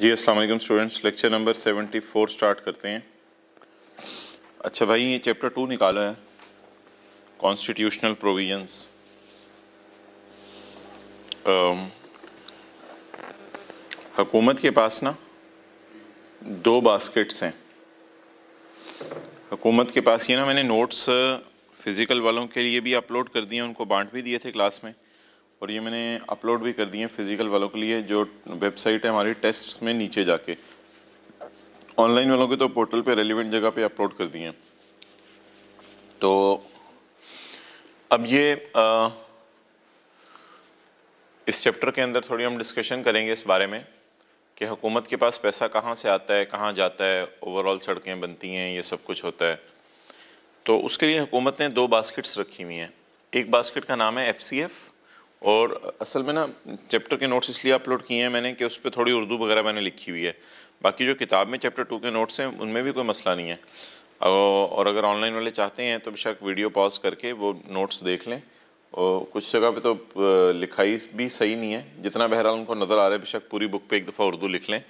जी अस्सलाम वालेकुम students lecture number seventy four start करते हैं अच्छा भाई ये चैप्टर टू निकाला है कॉन्स्टिट्यूशनल प्रोविजंस हकूमत के पास ना दो बास्केट्स हैं हुकूमत के पास ये ना मैंने नोट्स फ़िज़िकल uh, वालों के लिए भी अपलोड कर दिए उनको बांट भी दिए थे क्लास में और ये मैंने अपलोड भी कर दिए फिज़िकल वालों के लिए जो वेबसाइट है हमारी टेस्ट में नीचे जाके ऑनलाइन वालों के तो पोर्टल पे रेलिवेंट जगह पे अपलोड कर दिए तो अब ये आ, इस चैप्टर के अंदर थोड़ी हम डिस्कशन करेंगे इस बारे में कि हुकूमत के पास पैसा कहाँ से आता है कहाँ जाता है ओवरऑल सड़कें बनती हैं ये सब कुछ होता है तो उसके लिए हुकूमत ने दो बास्केट्स रखी हुई हैं एक बास्केट का नाम है एफ और असल में ना चैप्टर के नोट्स इसलिए अपलोड किए हैं मैंने कि उस पर थोड़ी उर्दू वगैरह मैंने लिखी हुई है बाकी जो किताब में चैप्टर टू के नोट्स हैं उनमें भी कोई मसला नहीं है और अगर ऑनलाइन वाले चाहते हैं तो बेशक वीडियो पॉज करके वो नोट्स देख लें और कुछ जगह पे तो लिखाई भी सही नहीं है जितना बहरहाल उनको नज़र आ रहा है बेशक पूरी बुक पे एक दफ़ा उर्दू लिख लें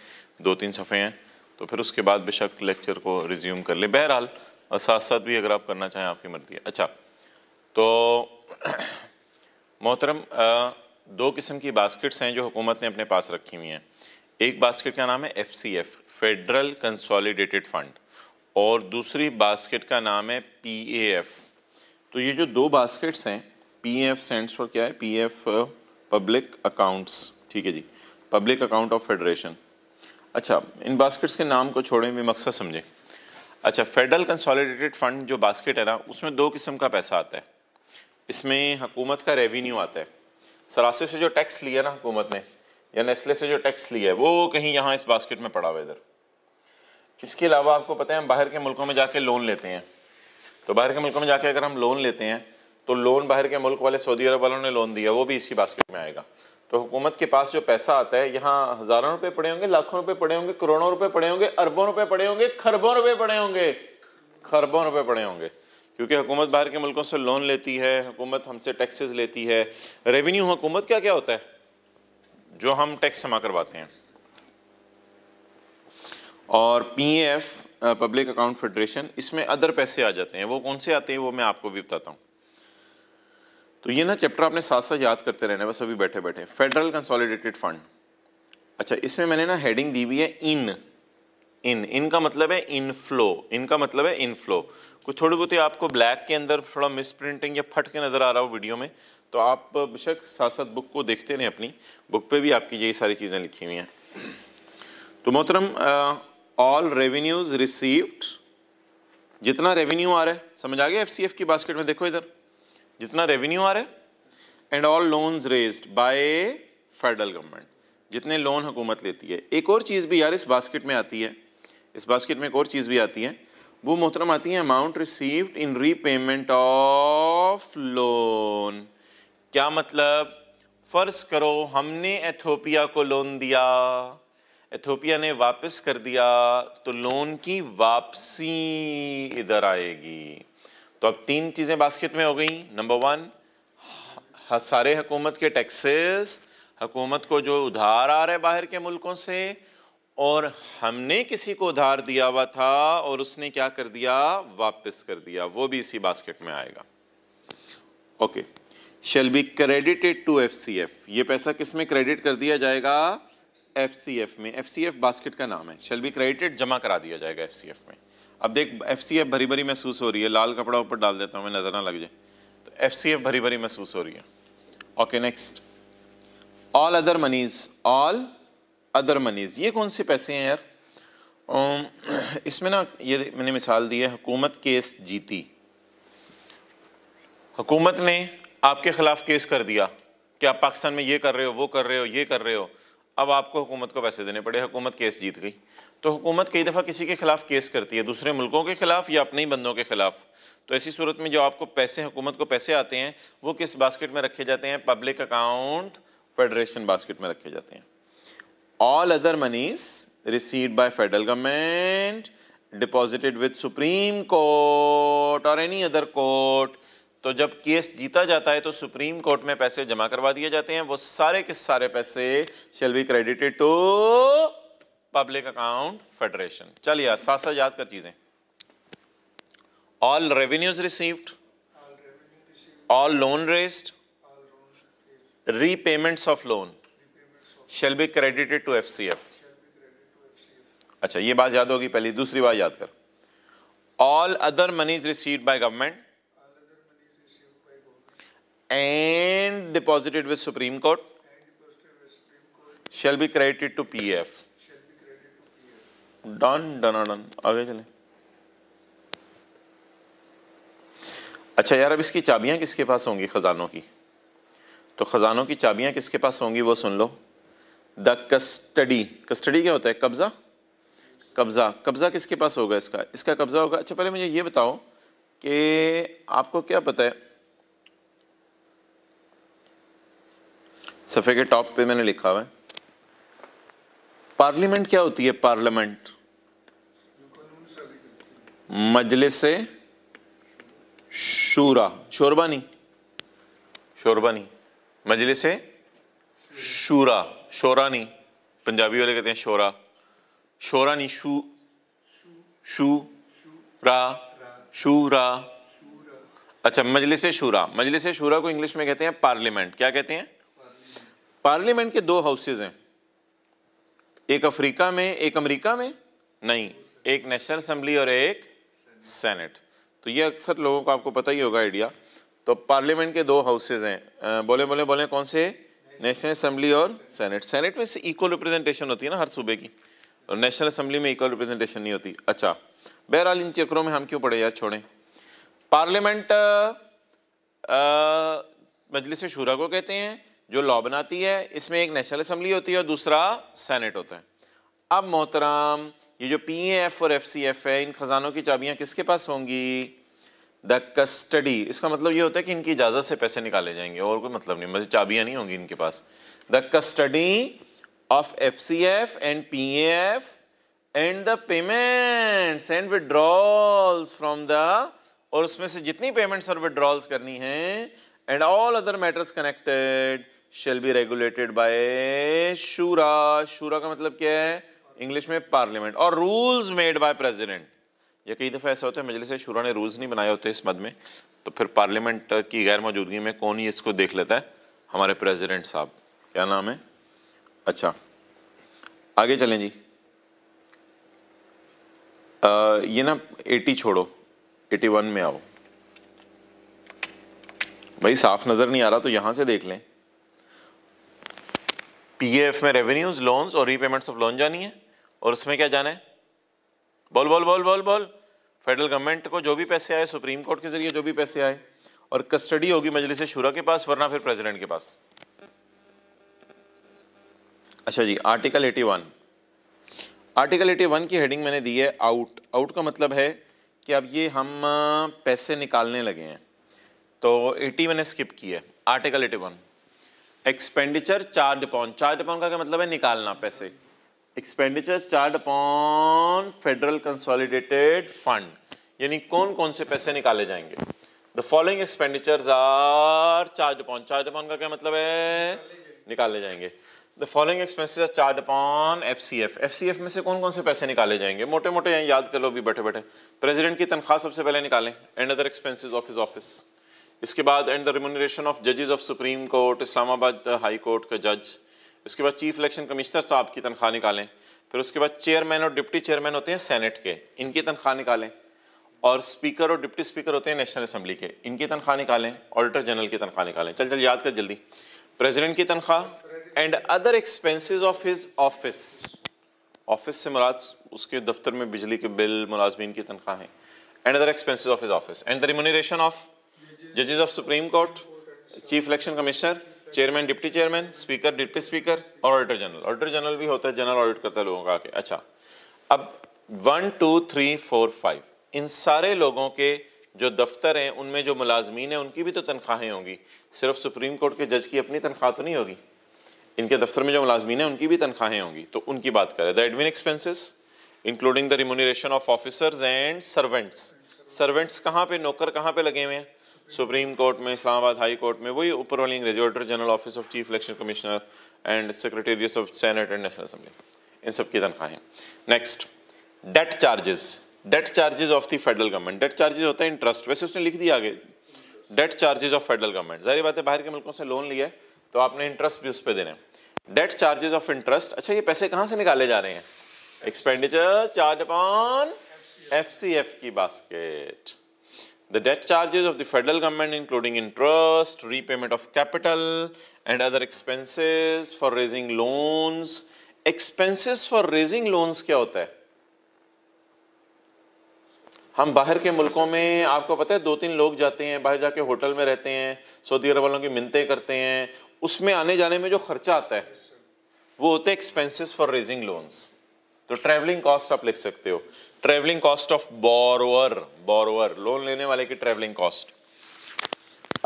दो तीन सफ़े हैं तो फिर उसके बाद बेशक लेक्चर को रिज्यूम कर लें बहरहाल साथ साथ भी अगर आप करना चाहें आपकी मर्ज़ी है अच्छा तो मोहतरम दो किस्म की बास्केट्स हैं जो हुकूमत ने अपने पास रखी हुई हैं एक बास्केट का नाम है F C F federal consolidated fund और दूसरी बास्केट का नाम है पी ए एफ़ तो ये जो दो बास्केट्स हैं पी एफ सेंट्स फॉर क्या है पी एफ पब्लिक अकाउंट्स ठीक है जी पब्लिक अकाउंट ऑफ फेडरेशन अच्छा इन बास्केट्स के नाम को छोड़ें भी मकसद समझें अच्छा फेडरल कंसोलिडेटेड फ़ंड जो बास्केट है ना उसमें दो किस्म का पैसा आता है इसमें हुकूमत का रेवेन्यू आता है सरासर से जो टैक्स लिया ना हुकूमत ने या नेस्ले से जो टैक्स लिया है वो कहीं यहाँ इस बास्केट में पड़ा हुआ इधर इसके अलावा आपको पता है हम बाहर के मुल्कों में जाके लोन लेते हैं तो बाहर के मुल्कों में जाके अगर हम लोन लेते हैं तो लोन बाहर के मुल्क वाले सऊदी अरब वालों ने लोन दिया वो भी इसी बास्केट में आएगा तो हुकूमत के पास जो पैसा आता है यहाँ हज़ारों रुपए पड़े होंगे लाखों रुपए पड़े होंगे करोड़ों रुपए पड़े होंगे अरबों रुपए पड़े होंगे खरबों रुपए पड़े होंगे खरबों रुपए पड़े होंगे क्योंकि हुकूमत बाहर के मुल्कों से लोन लेती है हुकूमत हमसे टैक्सेस लेती है रेवेन्यू हुकूमत क्या क्या होता है जो हम टैक्स जमा करवाते हैं और पीएफ पब्लिक अकाउंट फेडरेशन इसमें अदर पैसे आ जाते हैं वो कौन से आते हैं वो मैं आपको भी बताता हूँ तो ये ना चैप्टर आपने साथ साथ याद करते रहना बस अभी बैठे बैठे फेडरल कंसोलिडेटेड फंड अच्छा इसमें मैंने ना हेडिंग दी हुई है इन इन इनका मतलब है इनफ्लो इनका मतलब है इनफ्लो कुछ थोड़ी बहुत आपको ब्लैक के अंदर थोड़ा मिस प्रिंटिंग या फट के नज़र आ रहा हो वीडियो में तो आप बेशक साथ साथ बुक को देखते रहें अपनी बुक पे भी आपकी यही सारी चीज़ें लिखी हुई हैं तो मोहतरम ऑल रेवेन्यूज़ रिसीव्ड जितना रेवेन्यू आ रहा है समझ आ गया एफ की बास्केट में देखो इधर जितना रेवेन्यू आ रहा है and all loans raised by federal government जितने लोन हुकूमत लेती है एक और चीज़ भी यार इस बास्केट में आती है इस बास्केट में एक और चीज़ भी आती है वो मोहतरम आती है amount received in repayment of loan क्या मतलब फ़र्ज करो हमने एथोपिया को लोन दिया एथोपिया ने वापस कर दिया तो लोन की वापसी इधर आएगी तो अब तीन चीज़ें बास्केट में हो गई नंबर वन सारे हकूमत के टैक्सेस हकूमत को जो उधार आ रहा है बाहर के मुल्कों से और हमने किसी को उधार दिया हुआ था और उसने क्या कर दिया वापस कर दिया वो भी इसी बास्केट में आएगा okay shall be credited to F C F ये पैसा किस में क्रेडिट कर दिया जाएगा एफ सी एफ में एफ सी एफ बास्केट का नाम है शेल बी क्रेडिटेड जमा करा दिया जाएगा एफ सी एफ में अब देख एफ सी एफ भरी भरी महसूस हो रही है लाल कपड़ा ऊपर डाल देता हूँ मैं नज़र ना लग जाए तो एफ सी एफ भरी भरी महसूस हो रही है okay next all other monies all other monies ये कौन से पैसे हैं यार इसमें ना ये मैंने मिसाल दी है हुकूमत केस जीती हुकूमत ने आपके ख़िलाफ़ केस कर दिया कि आप पाकिस्तान में ये कर रहे हो वो कर रहे हो ये कर रहे हो अब आपको हुकूमत को पैसे देने पड़े हुकूमत केस जीत गई तो हुकूमत कई दफ़ा किसी के ख़िलाफ़ केस करती है दूसरे मुल्कों के ख़िलाफ़ या अपने ही बंदों के ख़िलाफ़ तो ऐसी सूरत में जो आपको पैसे हुकूमत को पैसे आते हैं वो किस बास्केट में रखे जाते हैं पब्लिक अकाउंट फेडरेशन बास्केट में रखे जाते हैं all other monies received by federal government deposited with supreme court or any other court तो जब केस जीता जाता है तो सुप्रीम कोर्ट में पैसे जमा करवा दिए जाते हैं वो सारे के सारे पैसे shall be credited to public account federation चलिए यार साथ साथ याद कर चीजें all revenues received all loan raised repayments of loan shall be credited to F C F अच्छा ये बात याद होगी पहली दूसरी बात याद कर all other monies receive by government and deposited with Supreme Court shall be credited to P F done done done आगे चले अच्छा यार अब इसकी चाबियां किसके पास होंगी ख़जानों की तो ख़जानों की चाबियां किसके पास होंगी वो सुन लो द कस्टडी कस्टडी क्या होता है कब्ज़ा कब्ज़ा कब्ज़ा किसके पास होगा इसका इसका कब्ज़ा होगा अच्छा पहले मुझे ये बताओ कि आपको क्या पता है सफ़े के टॉप पे मैंने लिखा हुआ है पार्लियामेंट क्या होती है पार्लियामेंट मजलिस शूरा शोरबानी शोरबानी मजलिस शूरा शोरा नहीं पंजाबी वाले कहते हैं शोरा शोरा नहीं शू शू रा अच्छा, शूरा अच्छा मजलिस शूरा मजलिस शूरा को इंग्लिश में कहते हैं पार्लियामेंट क्या कहते हैं पार्लियामेंट के दो हाउसेज हैं एक अफ्रीका में एक अमेरिका में नहीं एक नेशनल असम्बली और एक सेनेट तो ये अक्सर लोगों को आपको पता ही होगा आइडिया तो पार्लियामेंट के दो हाउसेज हैं बोले बोले बोले कौन से नेशनल असम्बली और सेनेट सेनेट में से इक्वल रिप्रेजेंटेशन होती है ना हर सूबे की और नेशनल असम्बली में इक्वल रिप्रेजेंटेशन नहीं होती अच्छा बहरहाल इन चक्करों में हम क्यों पड़े यार छोड़ें पार्लियामेंट मजलिस शूरा को कहते हैं जो लॉ बनाती है इसमें एक नेशनल असम्बली होती है और दूसरा सेनेट होता है अब मोहतराम ये जो पी एफ और एफ सी एफ है इन खजानों की चाबियाँ किसके पास होंगी द कस्टडी इसका मतलब ये होता है कि इनकी इजाज़त से पैसे निकाले जाएंगे और कोई मतलब नहीं मतलब चाबियाँ नहीं होंगी इनके पास the custody of F C F and P F and the payment and withdrawals from the और उसमें से जितनी पेमेंट्स और विड्रॉल्स करनी हैं and all other matters connected shall be regulated by शूरा शूरा का मतलब क्या है इंग्लिश में पार्लियामेंट और रूल्स मेड बाय प्रेसिडेंट या कई दफ़ा ऐसा होता है मजलिस शुरा ने रूल्स नहीं बनाए होते इस मद में तो फिर पार्लियामेंट की गैर मौजूदगी में कौन ही इसको देख लेता है हमारे प्रेसिडेंट साहब क्या नाम है अच्छा आगे चलें जी आ, ये ना 80 छोड़ो 81 में आओ भाई साफ नज़र नहीं आ रहा तो यहाँ से देख लें पीएफ में रेवेन्यूज लोन्स और रीपेमेंट्स ऑफ लोन जानी है और उसमें क्या जाना है बोल बोल बोल बोल बोल फेडरल गवर्नमेंट को जो भी पैसे आए सुप्रीम कोर्ट के जरिए जो भी पैसे आए और कस्टडी होगी मजलिस शुरा के पास वरना फिर प्रेसिडेंट के पास अच्छा जी आर्टिकल 81 आर्टिकल 81 की हेडिंग मैंने दी है आउट आउट का मतलब है कि अब ये हम पैसे निकालने लगे हैं तो 80 मैंने स्किप की है article 81 expenditure charge upon charge upon का क्या मतलब है निकालना पैसे expenditure charge upon federal consolidated fund यानी कौन कौन से पैसे निकाले जाएंगे the following expenditures are charge upon charge upon का क्या मतलब है निकाले जाएंगे the following expenses charge upon F C F F C F में से कौन कौन से पैसे निकाले जाएंगे मोटे मोटे यहाँ याद कर लो अभी बैठे बैठे प्रेजिडेंट की तनख्वाह सबसे पहले निकालें and other expenses of his office इसके बाद एंड द रिमोनरेशन ऑफ जजेज of Supreme Court Islamabad High Court का जज उसके बाद चीफ इलेक्शन कमिश्नर साहब की तनख्वाह निकालें फिर उसके बाद चेयरमैन और डिप्टी चेयरमैन होते हैं सेनेट के इनकी तनख्वाह निकालें और स्पीकर और डिप्टी स्पीकर होते हैं नेशनल असम्बली के इनकी तनख्वाह निकालें ऑडिटर जनरल की तनख्वाह निकालें चल चल याद कर जल्दी प्रेसिडेंट की तनख्वाह and other expenses of his office office से मुराद उसके दफ्तर में बिजली के बिल मुलाजमीन की तनख्वाह है and other expenses of his office and the remuneration of जजेज of Supreme Court chief election commissioner chairman deputy chairman speaker deputy speaker और ऑडिटर जनरल ऑडिटर जनरल भी होता है जनरल ऑडिट करता है लोगों का आके अच्छा अब one two three four five इन सारे लोगों के जो दफ्तर हैं उनमें जो मुलाजमीन हैं उनकी भी तो तनख्वाहें होंगी सिर्फ सुप्रीम कोर्ट के जज की अपनी तनख्वाह तो नहीं होगी इनके दफ्तर में जो मुलाजमीन हैं उनकी भी तनख्वाहें होंगी तो उनकी बात करें the admin expenses including the remuneration of officers and servants servants कहाँ पे नौकर कहाँ पे लगे हुए हैं सुप्रीम कोर्ट में इस्लामाबाद हाई कोर्ट में वही ऊपर वाली regulator general office of chief election commissioner and secretariats of Senate and National Assembly इन सब की तनख्वाहें next debt charges debt charges of the federal government debt charges होता है इंटरेस्ट वैसे उसने लिख दिया आगे debt charges of federal government जारी बात है बाहर के मुल्कों से लोन लिया है तो आपने इंटरेस्ट भी उस पर देना है डेट चार्जेस ऑफ इंटरेस्ट अच्छा ये पैसे कहाँ से निकाले जा रहे हैं एक्सपेंडिचर चार्ज अपॉन एफ की basket The debt charges of the federal government including interest, repayment of capital and other expenses for raising loans. Expenses for raising loans kya hota hai हम बाहर के मुल्कों में आपको पता है दो तीन लोग जाते हैं बाहर जाके होटल में रहते हैं सऊदी अरब वालों की मिनतें करते हैं उसमें आने जाने में जो खर्चा आता है वो होते हैं एक्सपेंसेस फॉर रेजिंग लोन्स तो ट्रेवलिंग कॉस्ट आप लिख सकते हो travelling cost of borrower borrower loan लेने वाले की travelling cost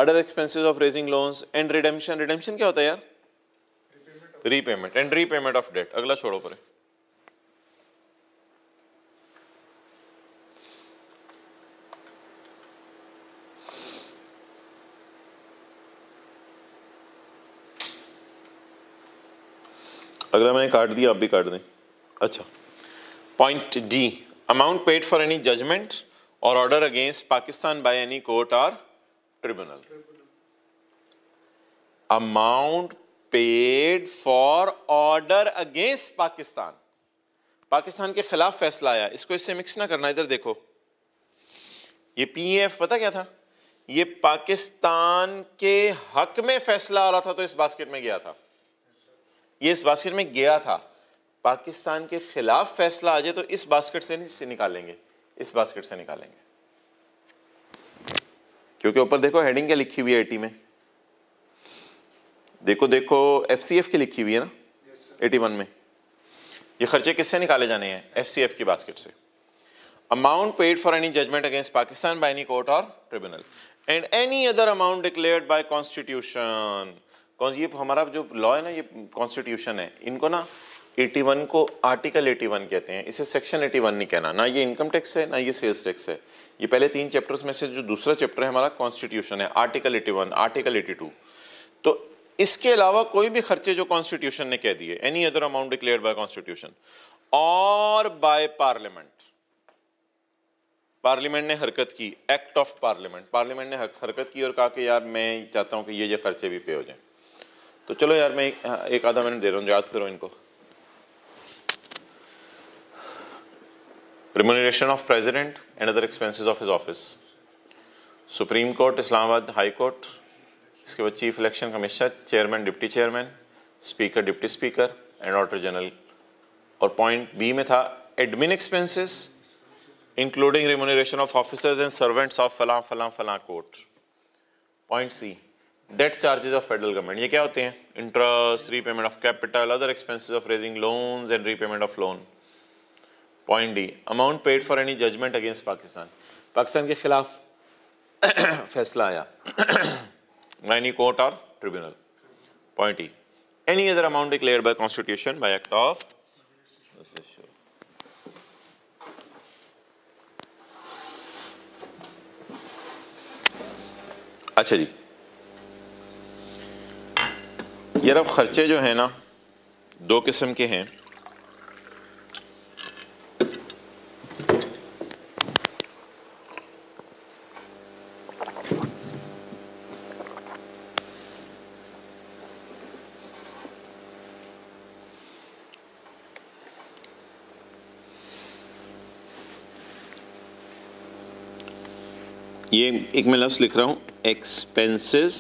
other expenses of raising loans and redemption redemption क्या होता है यार repayment and repayment of debt अगला छोड़ो पर अगला मैंने काट दिया आप भी काट दें अच्छा point D amount paid for any judgment or order against Pakistan by any court और tribunal amount paid for order against Pakistan Pakistan के खिलाफ फैसला आया इसको इससे मिक्स ना करना इधर देखो ये पीएफ पता क्या था ये पाकिस्तान के हक में फैसला आ रहा था तो इस बास्केट में गया था ये इस बास्केट में गया था पाकिस्तान के खिलाफ फैसला आ जाए तो इस बास्केट से नहीं से निकालेंगे इस बास्केट से निकालेंगे क्योंकि ऊपर देखो हेडिंग क्या लिखी हुई है एटी में देखो देखो एफसीएफ की लिखी हुई है ना एटी वन में ये खर्चे किससे निकाले जाने हैं एफसीएफ की बास्केट से amount paid for any judgment against Pakistan by any court और tribunal and any other amount declared by constitution ये हमारा जो लॉ है ना ये कॉन्स्टिट्यूशन है इनको ना 81 को आर्टिकल 81 कहते हैं इसे सेक्शन 81 नहीं कहना ना ये इनकम टैक्स है ना ये सेल्स टैक्स है ये पहले तीन चैप्टर्स में से जो दूसरा चैप्टर है हमारा कॉन्स्टिट्यूशन है आर्टिकल 81 आर्टिकल 82 तो इसके अलावा कोई भी खर्चे जो कॉन्स्टिट्यूशन ने कह दिए any other amount declare by constitution or by parliament parliament ने हरकत की एक्ट ऑफ पार्लियामेंट पार्लियामेंट ने हरकत की और कहा कि यार मैं चाहता हूँ कि ये ये खर्चे भी पे हो जाएं तो चलो यार मैं एक हाँ, आधा मिनट दे रहा हूँ याद करो इनको remuneration of president and other expenses of his office Supreme Court Islamabad High Court इसके बाद chief election commissioner chairman deputy chairman speaker deputy speaker and order general और पॉइंट बी में था admin expenses including remuneration of officers and servants of फला फला फला court point C debt charges of federal government ये क्या होते हैं interest repayment of capital other expenses of raising loans and repayment of loan point D amount paid for any judgment against Pakistan Pakistan के खिलाफ फैसला आया मैनी कोर्ट और tribunal point E any other amount declare by constitution by act of अच्छा जी यार अब खर्चे जो हैं ना दो किस्म के हैं ये एक मैं लफ्स लिख रहा हूँ एक्सपेंसेस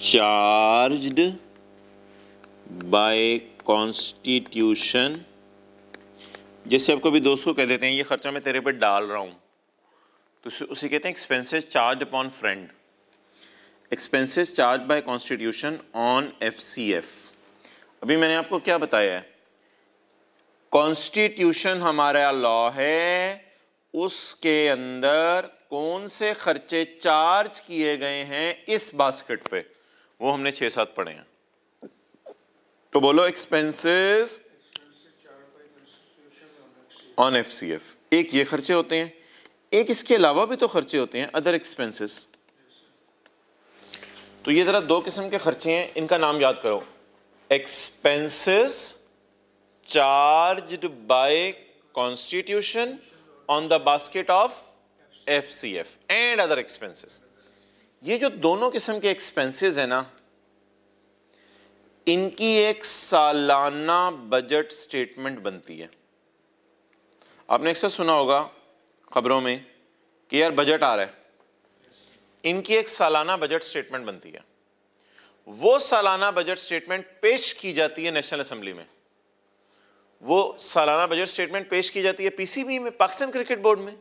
चार्ज्ड बाय कॉन्स्टिट्यूशन जैसे आपको अभी को कह देते हैं ये ख़र्चा मैं तेरे पे डाल रहा हूँ तो उसे कहते हैं expenses charge upon friend expenses charge by constitution on FCF अभी मैंने आपको क्या बताया है कॉन्स्टिट्यूशन हमारा लॉ है उसके अंदर कौन से खर्चे चार्ज किए गए हैं इस बास्केट पे वो हमने छह सात पढ़े हैं तो बोलो expenses on F C F एक ये खर्चे होते हैं एक इसके अलावा भी तो खर्चे होते हैं अदर एक्सपेंसेस तो ये ज़रा दो किस्म के खर्चे हैं इनका नाम याद करो expenses charged by constitution basket of F C F and other expenses. ये जो दोनों किस्म के एक्सपेंसिस है ना इनकी एक सालाना बजट स्टेटमेंट बनती है आपने अक्सर सुना होगा खबरों में कि यार बजट आ रहा है इनकी एक सालाना बजट स्टेटमेंट बनती है वो सालाना बजट स्टेटमेंट पेश की जाती है नेशनल असेंबली में वो सालाना बजट स्टेटमेंट पेश की जाती है पीसीबी में पाकिस्तान क्रिकेट बोर्ड में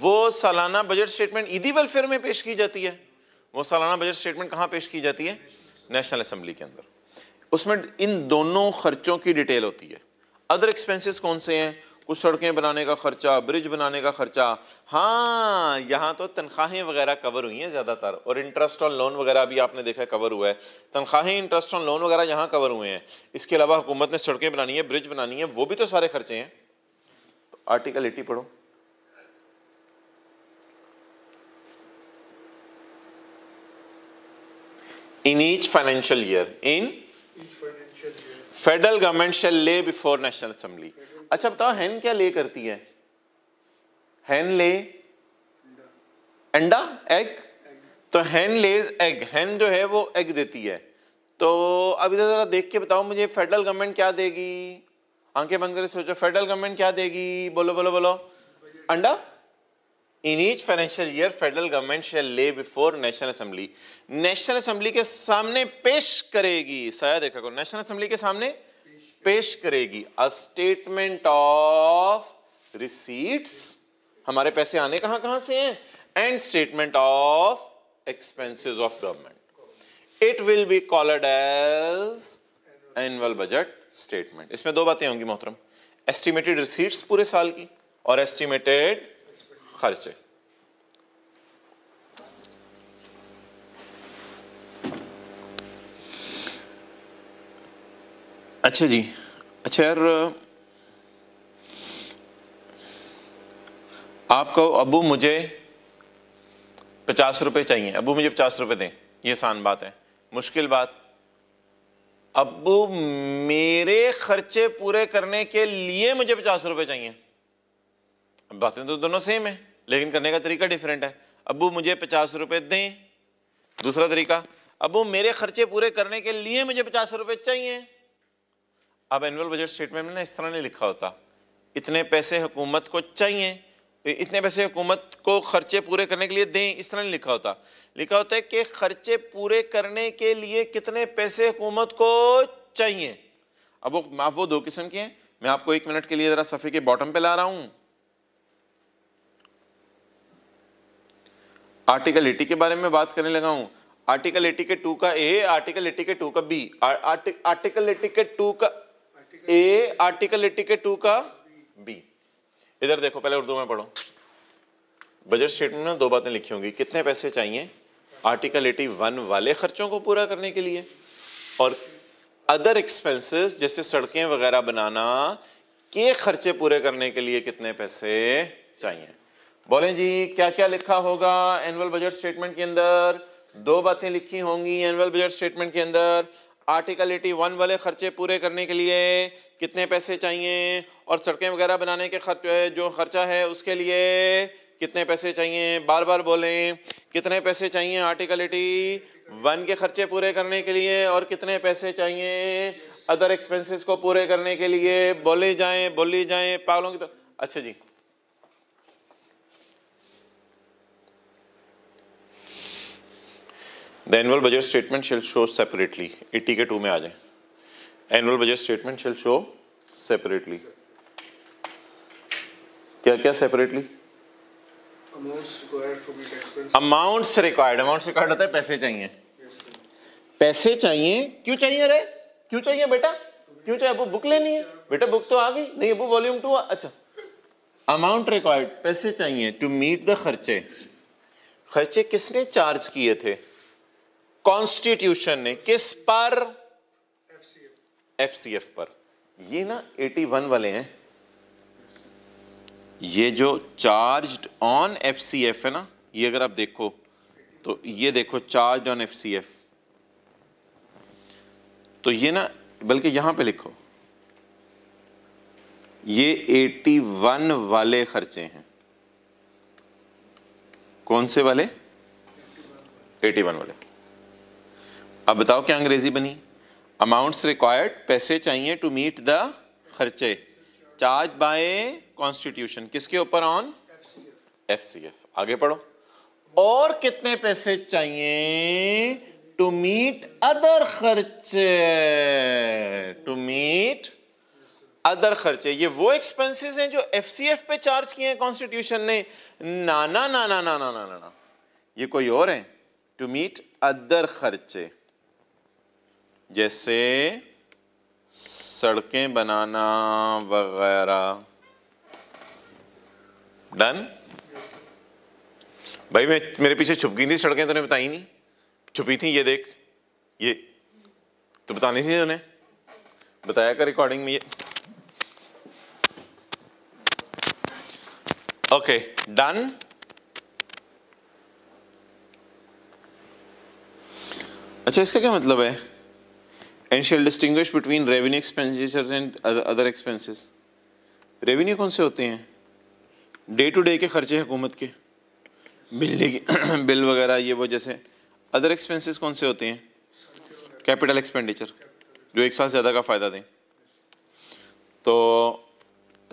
वो सालाना बजट स्टेटमेंट ईदी वेलफेयर में पेश की जाती है वो सालाना बजट स्टेटमेंट कहाँ पेश की जाती है नेशनल असम्बली के अंदर उसमें इन दोनों खर्चों की डिटेल होती है अदर एक्सपेंसेस कौन से हैं कुछ सड़कें बनाने का ख़र्चा ब्रिज बनाने का ख़र्चा हाँ यहाँ तो तनख्वाहें वगैरह कवर हुई हैं ज़्यादातर और इंटरेस्ट ऑन लोन वगैरह भी आपने देखा कवर हुआ है तनख्वाहें इंटरेस्ट ऑन लोन वगैरह यहाँ कवर हुए हैं इसके अलावा हुकूमत ने सड़कें बनानी है ब्रिज बनानी है वो भी तो सारे खर्चे हैं तो आर्टिकल एटी पढ़ो in each financial year in federal financial year. federal government shall lay before national assembly federal अच्छा बताओ हैन क्या ले करती है हैन ले अंडा एग तो हैन लेज एग हैन जो है वो एग देती है तो अब इधर जरा देख के बताओ मुझे फेडरल गवर्नमेंट क्या देगी आंखें बंद करके सोचो फेडरल गवर्नमेंट क्या देगी बोलो बोलो बोलो अंडा in each financial year federal government shall lay before national assembly national assembly के सामने पेश करेगी साया देखा को नेशनल असेंबली के सामने पेश करेगी अ स्टेटमेंट ऑफ रिसीट्स हमारे पैसे आने कहां कहां से हैं and statement of expenses of government it will be called as annual budget statement इसमें दो बातें होंगी मोहतरम एस्टिमेटेड रिसीट्स पूरे साल की और एस्टिमेटेड खर्चे अच्छा जी अच्छा यार आपको अबू मुझे पचास रुपये चाहिए अबू मुझे पचास रुपये दें ये आसान बात है मुश्किल बात अबू मेरे खर्चे पूरे करने के लिए मुझे पचास रुपए चाहिए अब बातें तो दोनों सेम है लेकिन करने का तरीका डिफरेंट है अबू मुझे पचास रुपये दें दूसरा तरीका अबू मेरे खर्चे पूरे करने के लिए मुझे पचास रुपए चाहिए अब एनुअल बजट स्टेटमेंट में ना इस तरह नहीं लिखा होता इतने पैसे हुकूमत को चाहिए इतने पैसे हुकूमत को खर्चे पूरे करने के लिए दें इस तरह नहीं लिखा होता लिखा होता है कि खर्चे पूरे करने के लिए कितने पैसे हुकूमत को चाहिए अब वो आप वो दो किस्म के हैं मैं आपको एक मिनट के लिए ज़रा सफ़े के बॉटम पे ला रहा हूँ आर्टिकल एटी के बारे में बात करने लगा हूँ आर्टिकल एटी के टू का ए आर्टिकल एटी के टू का बी आर्टिकल एटी के टू का ए आर्टिकल एट्टी के टू का बी इधर देखो पहले उर्दू में पढ़ो बजट स्टेटमेंट में दो बातें लिखी होंगी कितने पैसे चाहिए आर्टिकल एटी वन वाले खर्चों को पूरा करने के लिए और अदर एक्सपेंसेस जैसे सड़कें वगैरह बनाना के खर्चे पूरे करने के लिए कितने पैसे चाहिए बोले जी क्या क्या लिखा होगा एनुअल बजट स्टेटमेंट के अंदर दो बातें लिखी होंगी एनुअल बजट स्टेटमेंट के अंदर आर्टिकल 81 वाले ख़र्चे पूरे करने के लिए कितने पैसे चाहिए और सड़कें वगैरह बनाने के खर्च जो ख़र्चा है उसके लिए कितने पैसे चाहिए बार बार बोलें कितने पैसे चाहिए आर्टिकल एटी वन के ख़र्चे पूरे करने के लिए और कितने पैसे चाहिए अदर एक्सपेंसेस को पूरे करने के लिए बोले जाएं बोली जाएं पागलों की तो अच्छा जी the annual budget statement shall show separately eighty के टू में आ जाए annual budget statement shall show separately क्या क्या separately amounts required amounts required होता है पैसे चाहिए yes, पैसे चाहिए क्यों चाहिए अरे क्यों चाहिए बेटा क्यों चाहिए अबू बुक लेनी है बेटा बुक तो आ गई नहीं अबू वॉल्यूम टू अच्छा अमाउंट रिक्वायर्ड पैसे चाहिए टू मीट द खर्चे खर्चे किसने चार्ज किए थे कॉन्स्टिट्यूशन ने किस पर एफ सी एफ पर ये ना 81 वाले हैं ये जो charge on F C F है ना ये अगर आप देखो तो ये देखो चार्ज ऑन एफ तो ये ना बल्कि यहां पे लिखो ये 81 वाले खर्चे हैं कौन से वाले 81 वाले अब बताओ क्या अंग्रेज़ी बनी अमाउंट्स रिक्वायर्ड पैसे चाहिए टू मीट द खर्चे चार्ज बाय कॉन्स्टिट्यूशन किसके ऊपर ऑन एफ सी एफ आगे पढ़ो और कितने पैसे चाहिए टू मीट अदर खर्चे टू मीट अदर खर्चे ये वो एक्सपेंसेस हैं जो एफ सी एफ पे चार्ज किए हैं कॉन्स्टिट्यूशन ने ना ना ना ना ना ना ना ना ये कोई और है टू मीट अदर खर्चे जैसे सड़कें बनाना वगैरह डन भाई मैं मेरे पीछे छुप गई थी सड़कें तूने बताई नहीं छुपी थी ये देख ये तो बतानी थी उन्हें बताया कर रिकॉर्डिंग में ये ओके डन अच्छा इसका क्या मतलब है and shall distinguish between revenue expenditures and other expenses revenue कौन से होते हैं डे टू डे के खर्चे हुकूमत के बिजली के बिल वगैरह ये वो जैसे अदर एक्सपेंसेस कौन से होते हैं कैपिटल एक्सपेंडिचर जो एक साल ज़्यादा का फ़ायदा दें तो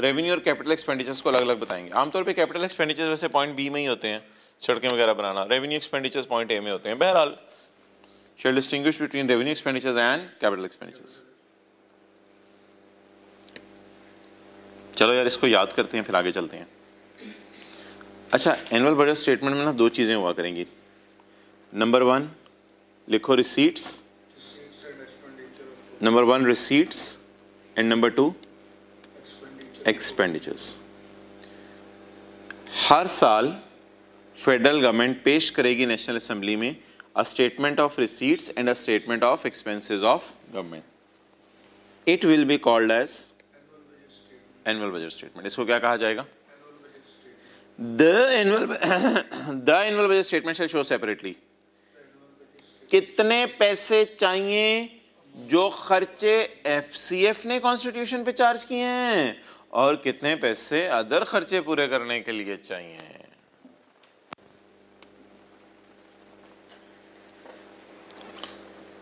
रेवेन्यू और कैपिटल एक्सपेंडिचर्स को अलग अलग बताएंगे आमतौर पे कैपिटल एक्सपेंडिचर्स वैसे पॉइंट बी में ही होते हैं सड़कें वगैरह बनाना रेवेन्यू एक्सपेंडिचर्स पॉइंट ए में होते हैं बहरहाल shall distinguish between revenue expenditures and capital expenditures. चलो यार इसको याद करते हैं फिर आगे चलते हैं अच्छा एनुअल बजट स्टेटमेंट में ना दो चीज़ें हुआ करेंगी नंबर वन लिखो receipts number one receipts and number two expenditures हर साल फेडरल गवर्नमेंट पेश करेगी नेशनल असम्बली में a statement of receipts and a statement of expenses of government. It will be called as annual budget statement. इसको क्या कहा जाएगा The annual the annual budget statement shall show separately. कितने पैसे चाहिए जो खर्चे एफ ने कॉन्स्टिट्यूशन पे चार्ज किए हैं और कितने पैसे अदर खर्चे पूरे करने के लिए चाहिए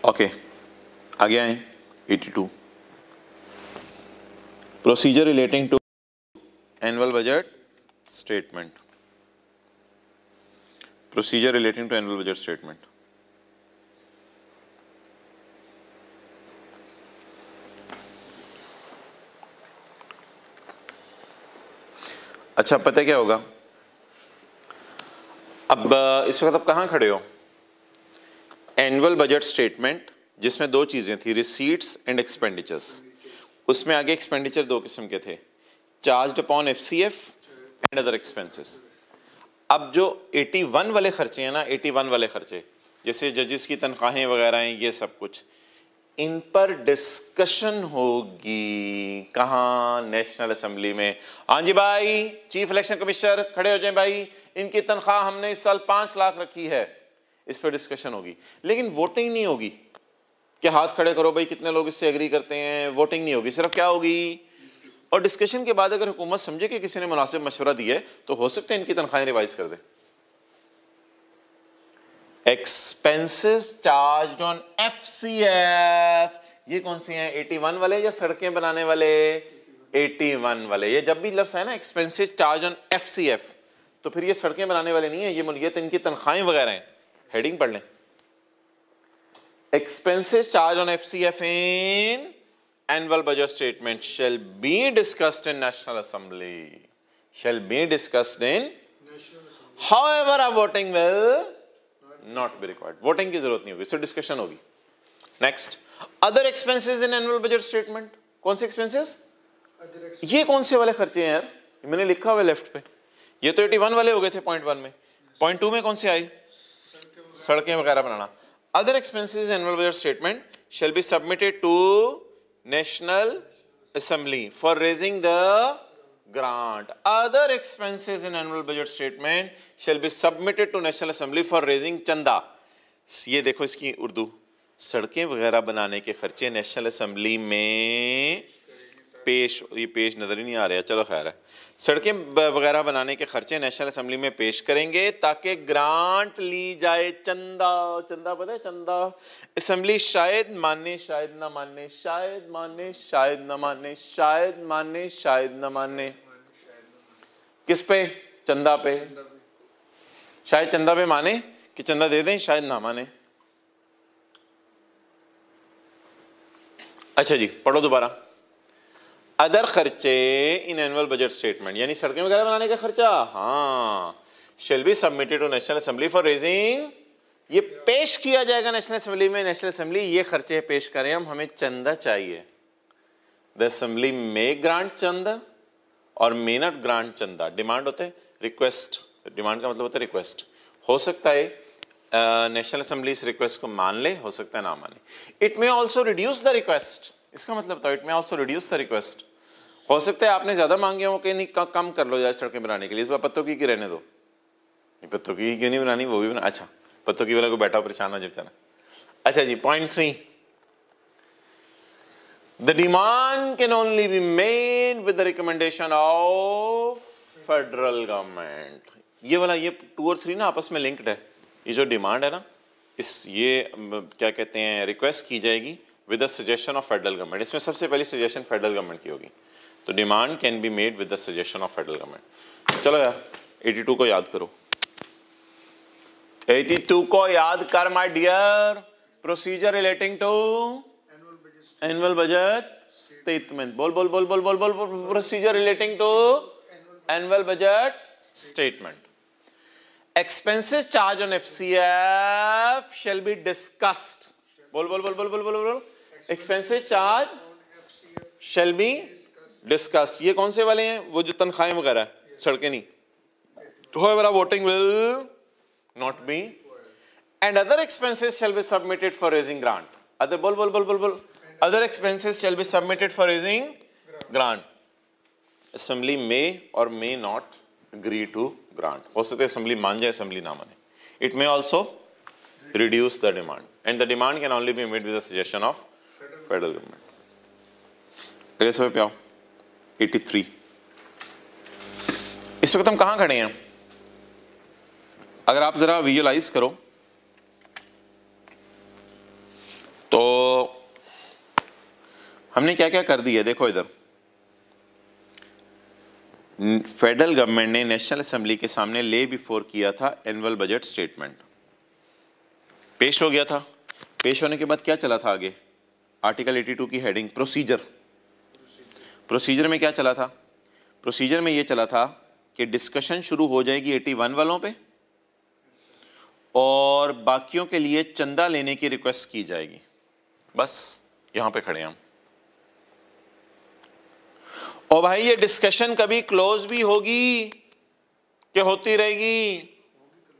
ओके आगे आए 82 procedure relating to annual budget statement procedure relating to annual budget statement अच्छा पता क्या होगा अब इस वक्त आप कहाँ खड़े हो एनुअल बजट स्टेटमेंट जिसमें दो चीज़ें थी रिसीट्स एंड एक्सपेंडिचर्स उसमें आगे एक्सपेंडिचर दो किस्म के थे charge upon F C F and other expenses अब जो 81 वाले खर्चे हैं ना 81 वाले खर्चे जैसे जजिस की तनख्वाहें वगैरह हैं ये सब कुछ इन पर डिस्कशन होगी कहाँ नेशनल असम्बली में हाँ जी भाई चीफ इलेक्शन कमिश्नर खड़े हो जाए भाई इनकी तनख्वाह हमने इस साल पाँच लाख रखी है इस पर डिस्कशन होगी लेकिन वोटिंग नहीं होगी कि हाथ खड़े करो भाई कितने लोग इससे एग्री करते हैं वोटिंग नहीं होगी सिर्फ क्या होगी और डिस्कशन के बाद अगर हुकूमत समझे कि किसी ने मुनासिब मशवरा दिया है तो हो सकता है इनकी तनख्वाहें रिवाइज कर दे expenses charge on F C F ये कौन सी हैं वन वाले या सड़कें बनाने वाले एटी वन वाले ये जब भी लफ्स है ना expenses charge on F C F तो फिर ये सड़कें बनाने वाले नहीं है ये मुनियत इनकी तनख्वाहें वगैरह हैं हेडिंग पढ़ लें expenses charge on F C F in annual budget statement shall be discussed in national assembly shall be discussed in however are voting will not be required voting की जरूरत नहीं होगी सो डिस्कशन होगी next other expenses in annual budget statement कौन से expenses ये कौन से वाले खर्चे हैं यार मैंने लिखा हुआ लेफ्ट पे ये तो 81 वाले हो गए थे पॉइंट वन में पॉइंट टू में कौन से आई सड़कें वगैरह बनाना other expenses annual budget statement shall be submitted to national assembly for raising the grant other expenses in annual budget statement shall be submitted to national assembly for raising चंदा ये देखो इसकी उर्दू सड़कें वगैरह बनाने के खर्चे नेशनल असेंबली में पेश ये पेश नज़र ही नहीं आ रहा चलो खैर है सड़कें वगैरह बनाने के खर्चे नेशनल असम्बली में पेश करेंगे ताकि ग्रांट ली जाए चंदा चंदा पता है चंदा असम्बली शायद माने शायद ना माने शायद माने शायद ना माने शायद माने शायद ना माने किस पे चंदा पे शायद चंदा पे माने कि चंदा दे दें शायद ना माने अच्छा जी पढ़ो दोबारा अदर खर्चे इन एनुअल बजट स्टेटमेंट यानी सड़कें वगैरह बनाने का खर्चा हाँ shall be submitted to national assembly for raising ये पेश किया जाएगा नेशनल असेंबली में नेशनल असेंबली ये खर्चे पेश करें हम हमें चंदा चाहिए द असेंबली मे ग्रांट चंदा और मे नॉट ग्रांट चंदा डिमांड होते है रिक्वेस्ट डिमांड का मतलब होता है रिक्वेस्ट हो सकता है नेशनल असेंबली इस रिक्वेस्ट को मान ले हो सकता है ना माने it may also reduce the request इसका मतलब बताओ it may also reduce the request हो सकता है आपने ज़्यादा मांगे हो कि नहीं कम कर लो यार सड़कें बनाने के लिए इस बार पत्तों की रहने दो पत्तों की क्यों नहीं बनानी वो भी बना अच्छा पत्तों की वाला को बैठा परेशान हो जब बेचारा अच्छा जी point three the demand can only be made with the recommendation of federal government. ये वाला ये टू और थ्री ना आपस में लिंक्ड है ये जो डिमांड है ना इस ये क्या कहते हैं रिक्वेस्ट की जाएगी with the suggestion of federal government इसमें सबसे पहली सजेशन फेडरल गवर्नमेंट की होगी तो demand can be made with the suggestion of federal government चलो यार 82 को याद करो 82 को याद कर my dear procedure relating to annual budget statement बोल बोल बोल बोल बोल बोल procedure relating to annual budget statement expenses charge on FCF shall be discussed बोल बोल बोल बोल बोल बोल बोल expenses charge shall be discussed. ये कौन से वाले हैं वो जो तनख्वाहें वगैरह सड़कें नहीं तो voting will not be and other expenses shall be submitted for raising grant other बोल बोल बोल बोल बोल other expenses shall be submitted for raising grant assembly may और may not agree to grant हो सकते असेंबली मान जाए असेंबली ना माने it may also reduce the demand and the demand can only be made with suggestion of federal government अगले समय पे आओ 83 इस वक्त हम कहां खड़े हैं अगर आप ज़रा विजुलाइज करो तो हमने क्या क्या कर दिया देखो इधर फेडरल गवर्नमेंट ने नेशनल असेंबली के सामने ले बिफोर किया था एनुअल बजट स्टेटमेंट पेश हो गया था पेश होने के बाद क्या चला था आगे आर्टिकल 82 की हेडिंग प्रोसीजर प्रोसीजर में क्या चला था प्रोसीजर में ये चला था कि डिस्कशन शुरू हो जाएगी एटी वन वालों पे और बाकियों के लिए चंदा लेने की रिक्वेस्ट की जाएगी बस यहां पे खड़े हम और भाई ये डिस्कशन कभी क्लोज भी होगी कि होती रहेगी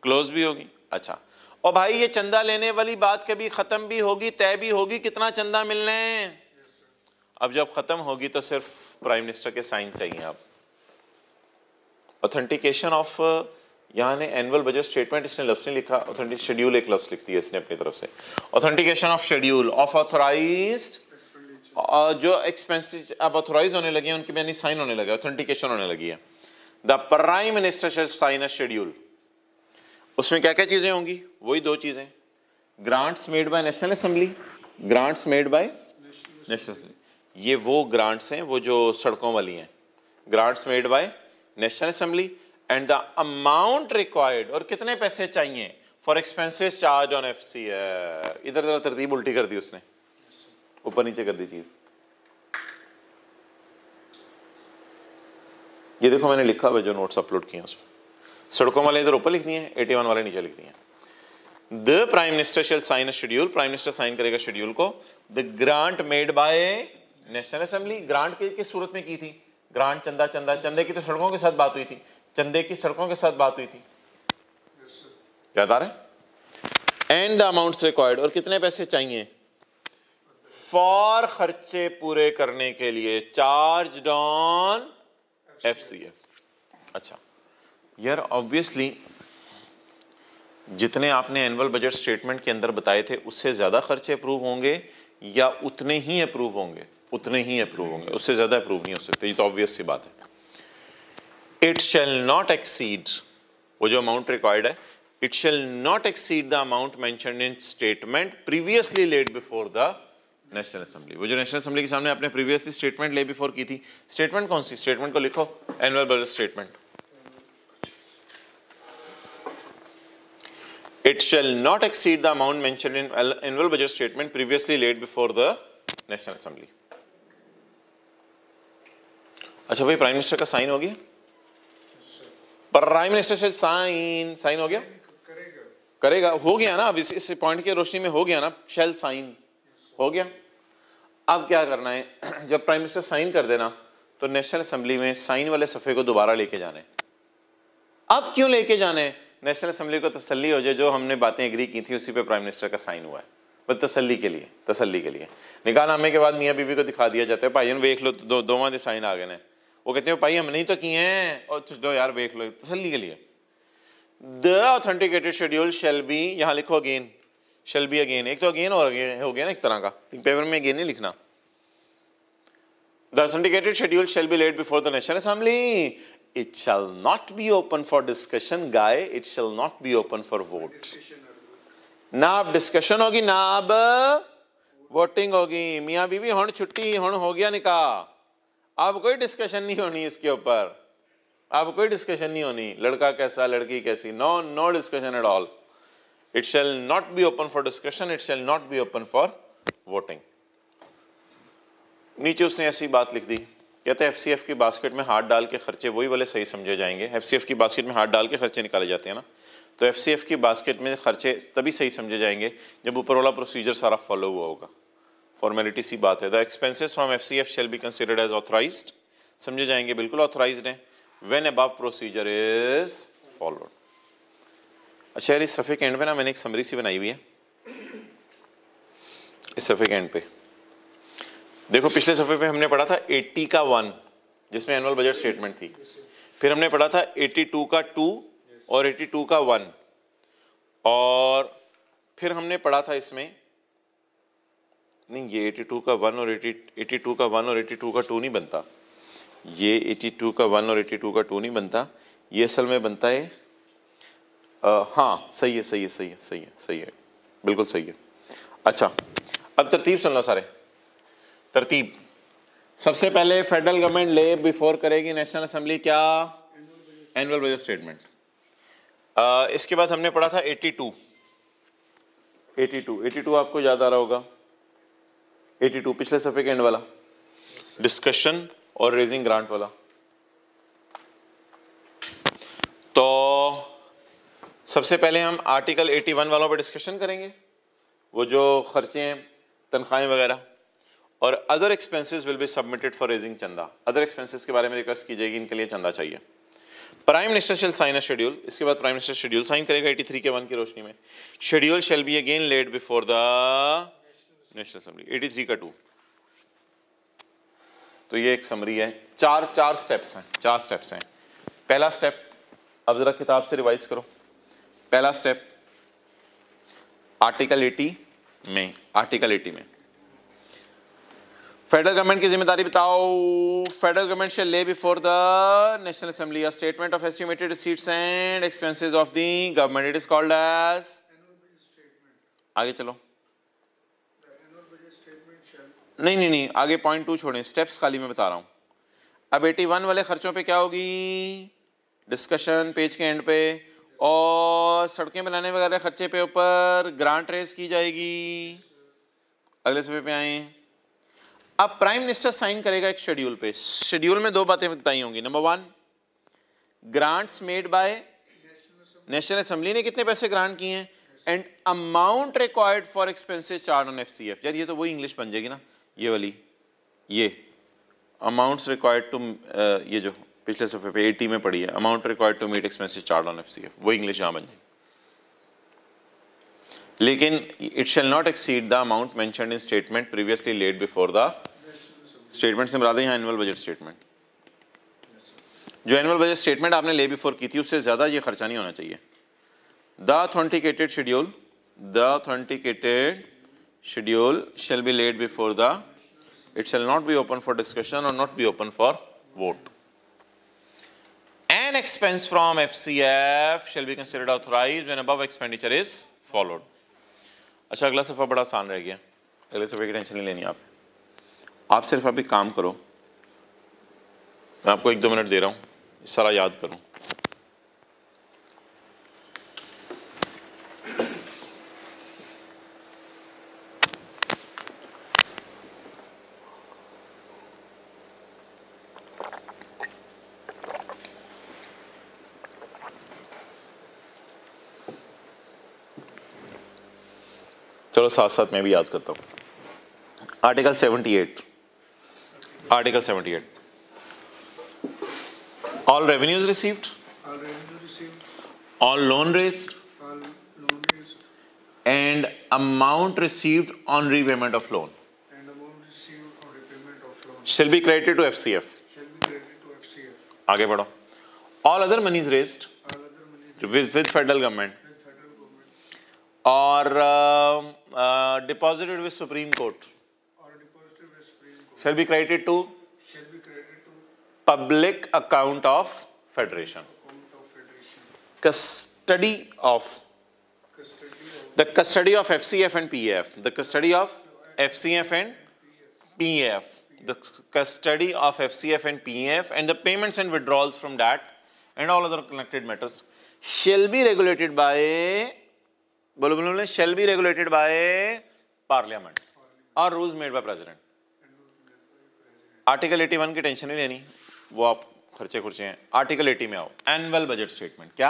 क्लोज भी होगी अच्छा और भाई ये चंदा लेने वाली बात कभी ख़त्म भी होगी तय भी होगी कितना चंदा मिलना है अब जब ख़त्म होगी तो सिर्फ प्राइम मिनिस्टर के साइन चाहिए आप ऑथेंटिकेशन ऑफ यहाँ ने एनुअल बजट स्टेटमेंट इसने लफ्स नहीं लिखा ऑथेंटिक शेड्यूल एक लफ्स लिख दिया इसने अपनी तरफ से authentication of schedule of authorize जो एक्सपेंसिज अब ऑथोराइज होने लगे हैं उनके मैंने साइन होने लगे ऑथेंटिकेशन होने लगी है the prime minister sign a schedule उसमें क्या क्या चीज़ें होंगी वही दो चीज़ें grants made by national assembly grants made by national ये वो ग्रांट्स हैं वो जो सड़कों वाली हैं grants made by national assembly and the amount required और कितने पैसे चाहिए for expenses charge on F C इधर उधर तरतीब उल्टी कर दी उसने ऊपर नीचे कर दी चीज़ ये देखो मैंने लिखा हुआ जो नोट्स अपलोड किए उसमें सड़कों वाले इधर ऊपर लिखनी है एटी वन वाले नीचे लिखनी है the prime minister shall sign a schedule prime minister sign करेगा शेड्यूल को the grant made by national assembly grant के किस सूरत में की थी ग्रांट चंदा चंदा चंदे की तो सड़कों के साथ बात हुई थी चंदे की सड़कों के साथ बात हुई थी याद आ रहे एंड द अमाउंट रिक्वायर्ड और कितने पैसे चाहिए फॉर खर्चे पूरे करने के लिए charge on F C F अच्छा यार ऑब्वियसली जितने आपने एनुअल बजट स्टेटमेंट के अंदर बताए थे उससे ज़्यादा खर्चे अप्रूव होंगे या उतने ही अप्रूव होंगे उतने ही अप्रूव होंगे उससे ज़्यादा अप्रूव नहीं हो सकते ये तो ऑब्वियस सी बात है इट शेल नॉट एक्सीड वो जो अमाउंट रिक्वायर्ड है it shall not exceed the amount mentioned in statement previously laid before the national assembly वो जो नेशनल असेंबली के सामने आपने प्रीवियसली स्टेटमेंट ले बिफोर की थी स्टेटमेंट कौन सी स्टेटमेंट को लिखो annual budget statement it shall not exceed the amount mention in annual budget statement previously laid before the national assembly अच्छा भाई प्राइम मिनिस्टर का साइन हो गया प्राइम मिनिस्टर से साइन साइन हो गया करेगा करेगा हो गया ना अब इस इस पॉइंट की रोशनी में हो गया ना शेल साइन हो गया अब क्या करना है जब प्राइम मिनिस्टर साइन कर देना तो नेशनल असेंबली में साइन वाले सफ़े को दोबारा लेके जाने अब क्यों लेके जाने नेशनल असेंबली को तसल्ली हो जाए जो हमने बातें एग्री की थी उसी पे प्राइम मिनिस्टर का साइन हुआ है बस तसली के लिए तसली के लिए निकाल आने के बाद मियाँ बीबी को दिखा दिया जाता है भाई देख लो दो दोवा दे साइन आ गए हैं वो कहते हो भाई हम नहीं तो किए हैं और तो चलो यार देख लो तसली के लिए the authenticated schedule shall be यहाँ लिखो अगेन शेल बी अगेन एक तो अगेन और अगेन हो गया ना एक तरह का पेपर में अगेन नहीं लिखना the authenticated schedule shall be laid before the national assembly it shall not be open for discussion guy it shall not be open for vote ना अब डिस्कशन होगी ना अब वोटिंग होगी मियाँ बीवी हूँ छुट्टी हूँ हो गया निकाह अब कोई डिस्कशन नहीं होनी इसके ऊपर अब कोई डिस्कशन नहीं होनी लड़का कैसा लड़की कैसी no no discussion at all it shall not be open for discussion it shall not be open for voting नीचे उसने ऐसी बात लिख दी कहते सी एफ की बास्केट में हाथ डाल के खर्चे वही वाले सही समझे जाएंगे एफ सी की बास्केट में हाथ डाल के खर्चे निकाले जाते हैं ना तो एफ की बास्केट में खर्चे तभी सही समझे जाएंगे जब ऊपर वाला प्रोसीजर सारा फॉलो हुआ होगा फॉर्मेलिटी सी बात है the expenses from F C F shall be considered as authorize समझे जाएंगे बिल्कुल ऑथराइज हैं when above procedure is followed अच्छा यार इस सफ़े के एंड पे ना मैंने एक समरी सी बनाई हुई है इस सफ़े के एंड पे देखो पिछले सफ़े पे हमने पढ़ा था 80 का वन जिसमें एनुअल बजट स्टेटमेंट थी फिर हमने पढ़ा था 82 का टू और 82 का वन और फिर हमने पढ़ा था इसमें नहीं ये 82 का वन और 80 82 का वन और 82 का टू नहीं बनता ये 82 का वन और 82 का टू नहीं बनता ये असल में बनता है आ, हाँ सही है सही है सही है सही है सही है बिल्कुल सही है अच्छा अब तरतीब सुन लो सारे तरतीब सबसे पहले फेडरल गवर्नमेंट ले बिफोर करेगी नेशनल असम्बली क्या एनुअल बजट स्टेटमेंट इसके बाद हमने पढ़ा था 82 82 82 आपको याद आ रहा होगा 82 पिछले सफे के एंड वाला डिस्कशन और रेजिंग ग्रांट वाला तो सबसे पहले हम आर्टिकल 81 वालों पर डिस्कशन करेंगे वो जो खर्चे हैं तनख्वाहें वगैरह और other expenses will be submitted for raising चंदा अदर एक्सपेंसेस के बारे में रिक्वेस्ट की जाएगी इनके लिए चंदा चाहिए prime minister shall sign a schedule इसके बाद प्राइम मिनिस्टर शेड्यूल साइन करेगा 83 के वन की रोशनी में schedule shall be again laid before the national assembly eighty three का टू तो ये एक समरी है चार चार स्टेप्स हैं चार स्टेप्स हैं पहला स्टेप अब ज़रा किताब से रिवाइज करो पहला स्टेप आर्टिकल 80 में आर्टिकल 80 में फेडरल गवर्नमेंट की जिम्मेदारी बताओ federal government shall lay before the national assembly statement of estimated receipts and expenses of the government it is called as आगे चलो नहीं नहीं नहीं आगे पॉइंट टू छोड़ें स्टेप्स खाली मैं बता रहा हूँ अब एटी वन वाले खर्चों पे क्या होगी डिस्कशन पेज के एंड पे और सड़कें बनाने वगैरह खर्चे पे ऊपर ग्रांट रेस की जाएगी अगले समय पे आए अब प्राइम मिनिस्टर साइन करेगा एक शेड्यूल पे शेड्यूल में दो बातें बताई होंगी number one grants made by national assembly ने कितने पैसे ग्रांट किए हैं and amount required for expenses charge on F यार ये तो वही इंग्लिश बन जाएगी ना ये वाली ये अमाउंट रिक्वायर्ड टू ये जो पिछले सफ़े पे एटी में पड़ी है amount required to meet expenses charge on F वही इंग्लिश यहाँ बन जाएगी लेकिन it shall not exceed the amount mention in statement previously laid before the statement से मिला दें यहाँ एनुअल बजट स्टेटमेंट जो एनुअल बजट स्टेटमेंट आपने ले बिफोर की थी उससे ज़्यादा ये खर्चा नहीं होना चाहिए The authenticated schedule, the authenticated schedule shall be laid before the, it shall not be open for discussion or not be open for vote. An expense from FCF shall be considered authorized when above expenditure is followed. अच्छा अगला सफ़ा बड़ा आसान रह गया अगले सफ़े की tension नहीं लेनी आप आप सिर्फ अभी काम करो मैं आपको एक दो मिनट दे रहा हूँ सारा याद करूँ साथ साथ मैं भी याद करता हूँ article 78 article 78 all revenues received all loan raised received on repayment of loan shall be credited to F C F आगे बढ़ो all other monies raised with federal government और uh, uh, deposited with Supreme Court shall be credited to public account of federation custody of the custody of fcf and pf the custody of fcf and pf the custody of fcf and pf and the payments and withdrawals from that and all other connected matters shall be regulated by बोलो बोलो बोलो shall be regulated by parliament और rules made by president article 81 की tension नहीं लेनी वो आप खर्चे खुर्चे हैं आर्टिकल 80 में आओ एनुअल बजट स्टेटमेंट क्या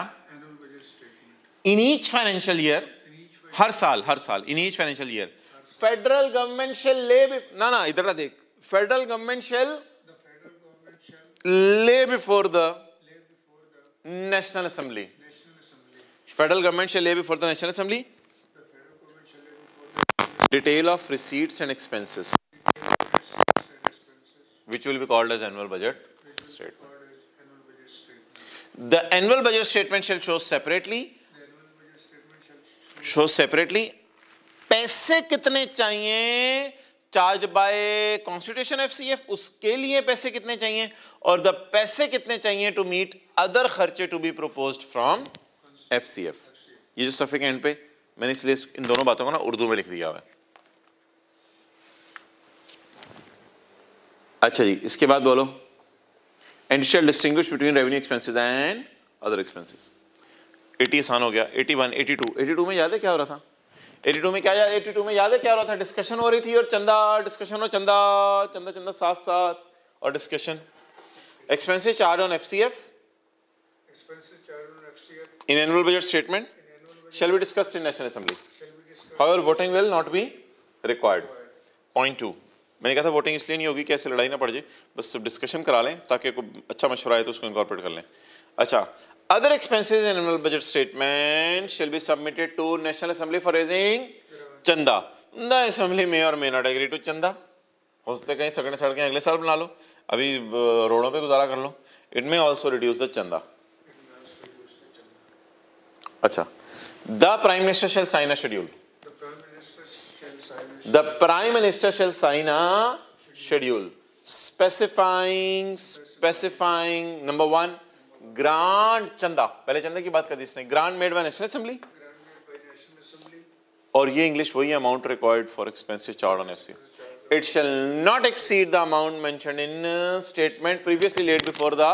इन ईच फाइनेंशियल ईयर हर साल हर साल in each financial year federal government shall lay ना ना इधर ना देख federal government shall lay before the national assembly federal government shall be for the national assembly detail of receipts and expenses which will be called as annual budget statement the annual budget statement shall show separately show separately पैसे कितने चाहिए charge by constitution FCF उसके लिए पैसे कितने चाहिए और the पैसे कितने चाहिए टू मीट अदर खर्चे to be propose from F C F ये जो सफे के एंड पे मैंने इसलिए इन दोनों बातों को ना उर्दू में लिख दिया हुआ है अच्छा जी इसके बाद बोलो and shall distinguish between revenue expenses and other expenses एटी आसान हो गया टू एटी टू में याद है क्या हो रहा था एटी टू में क्या याद टू में याद है क्या हो रहा था डिस्कशन हो रही थी और चंदा डिस्कशन हो चंदा चंदा चंदा साथ साथ और discussion expenses charge on F C F in annual budget statement shall be discussed in national assembly however voting will not be required point 2 मैंने कहा था वोटिंग इसलिए नहीं होगी कैसे लड़ाई ना पड़ जाए बस सब डिस्कशन करा लें ताकि कोई अच्छा मशवरा आए तो उसको इनकॉर्पोरेट कर लें अच्छा other expenses in annual budget statement shall be submitted to national assembly for raising चंदा द असेंबली मे और मे नॉट एग्री टू चंदा हो सकते कहीं सकने सड़कें अगले साल बना लो अभी रोडों पर गुजारा कर लो it may also reduce the चंदा अच्छा the prime minister shall sign schedule the prime minister shall sign a schedule specifying specifying number one grant चंदा पहले चंदा की बात कर दी इसने grant made by national assembly और ये इंग्लिश वही amount required for expensive charged on F C not exceed the amount the amount mentioned in statement previously laid before the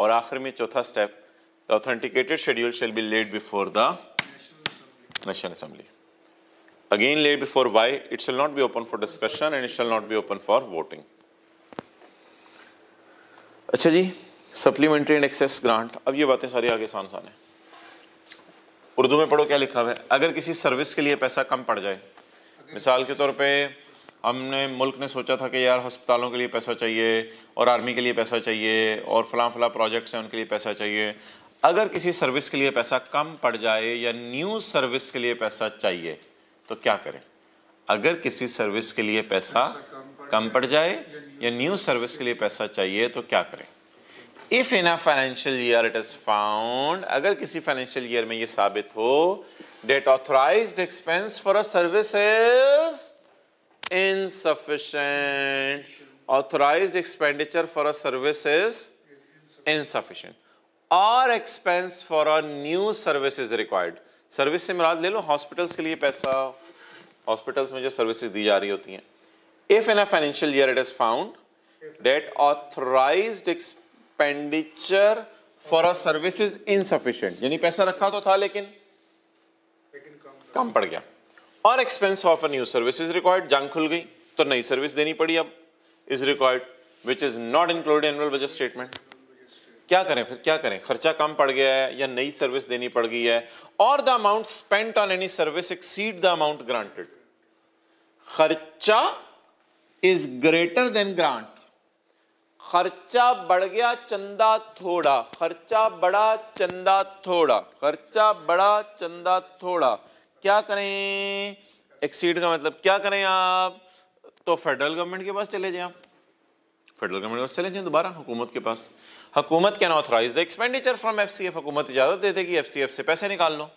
और आखिर में चौथा step The authenticated schedule shall be laid before the National Assembly. Again laid before why it shall not be open for discussion and it shall not be open for voting. अच्छा जी supplementary and excess grant अब ये बातें सारी आगे आसान आसान है उर्दू में पढ़ो क्या लिखा हुआ है अगर किसी सर्विस के लिए पैसा कम पड़ जाए मिसाल के तौर पे हमने मुल्क ने सोचा था कि यार हस्पतालों के लिए पैसा चाहिए और आर्मी के लिए पैसा चाहिए और फलां फला प्रोजेक्ट्स हैं उनके लिए पैसा चाहिए अगर किसी सर्विस के लिए पैसा कम पड़ जाए या न्यू सर्विस के लिए पैसा चाहिए तो क्या करें अगर किसी सर्विस के लिए पैसा कम पड़ जाए या न्यू सर्विस के लिए पैसा चाहिए तो क्या करें if in a financial year it is found अगर किसी फाइनेंशियल ईयर में ये साबित हो that authorise expense for a service is insufficient authorise expenditure for a service is insufficient और expense for a new services required service से मुराद ले लो हॉस्पिटल्स के लिए पैसा हॉस्पिटल्स में जो सर्विसेज दी जा रही होती हैं if in a financial year it is found that authorise expenditure for a services insufficient यानी पैसा रखा तो था लेकिन कम पड़ गया और expense of a new service required जंग खुल गई तो नई सर्विस देनी पड़ी अब is required which is not included annual budget statement क्या करें फिर क्या करें खर्चा कम पड़ गया है या नई सर्विस देनी पड़ गई है और the amount spent on any service exceed the amount granted खर्चा इज ग्रेटर देन ग्रांट खर्चा बढ़ गया चंदा थोड़ा खर्चा बड़ा चंदा थोड़ा खर्चा बड़ा चंदा थोड़ा क्या करें एक्सीड का मतलब क्या करें आप तो फेडरल गवर्नमेंट के पास चले जाए आप फेडरल गवर्नमेंट चले जाएँ दोबारा हुकूमत के पास हुकूमत can authorise the expenditure from F C F हुकूमत इजाज़त दे देगी एफ सी एफ से पैसे निकाल लो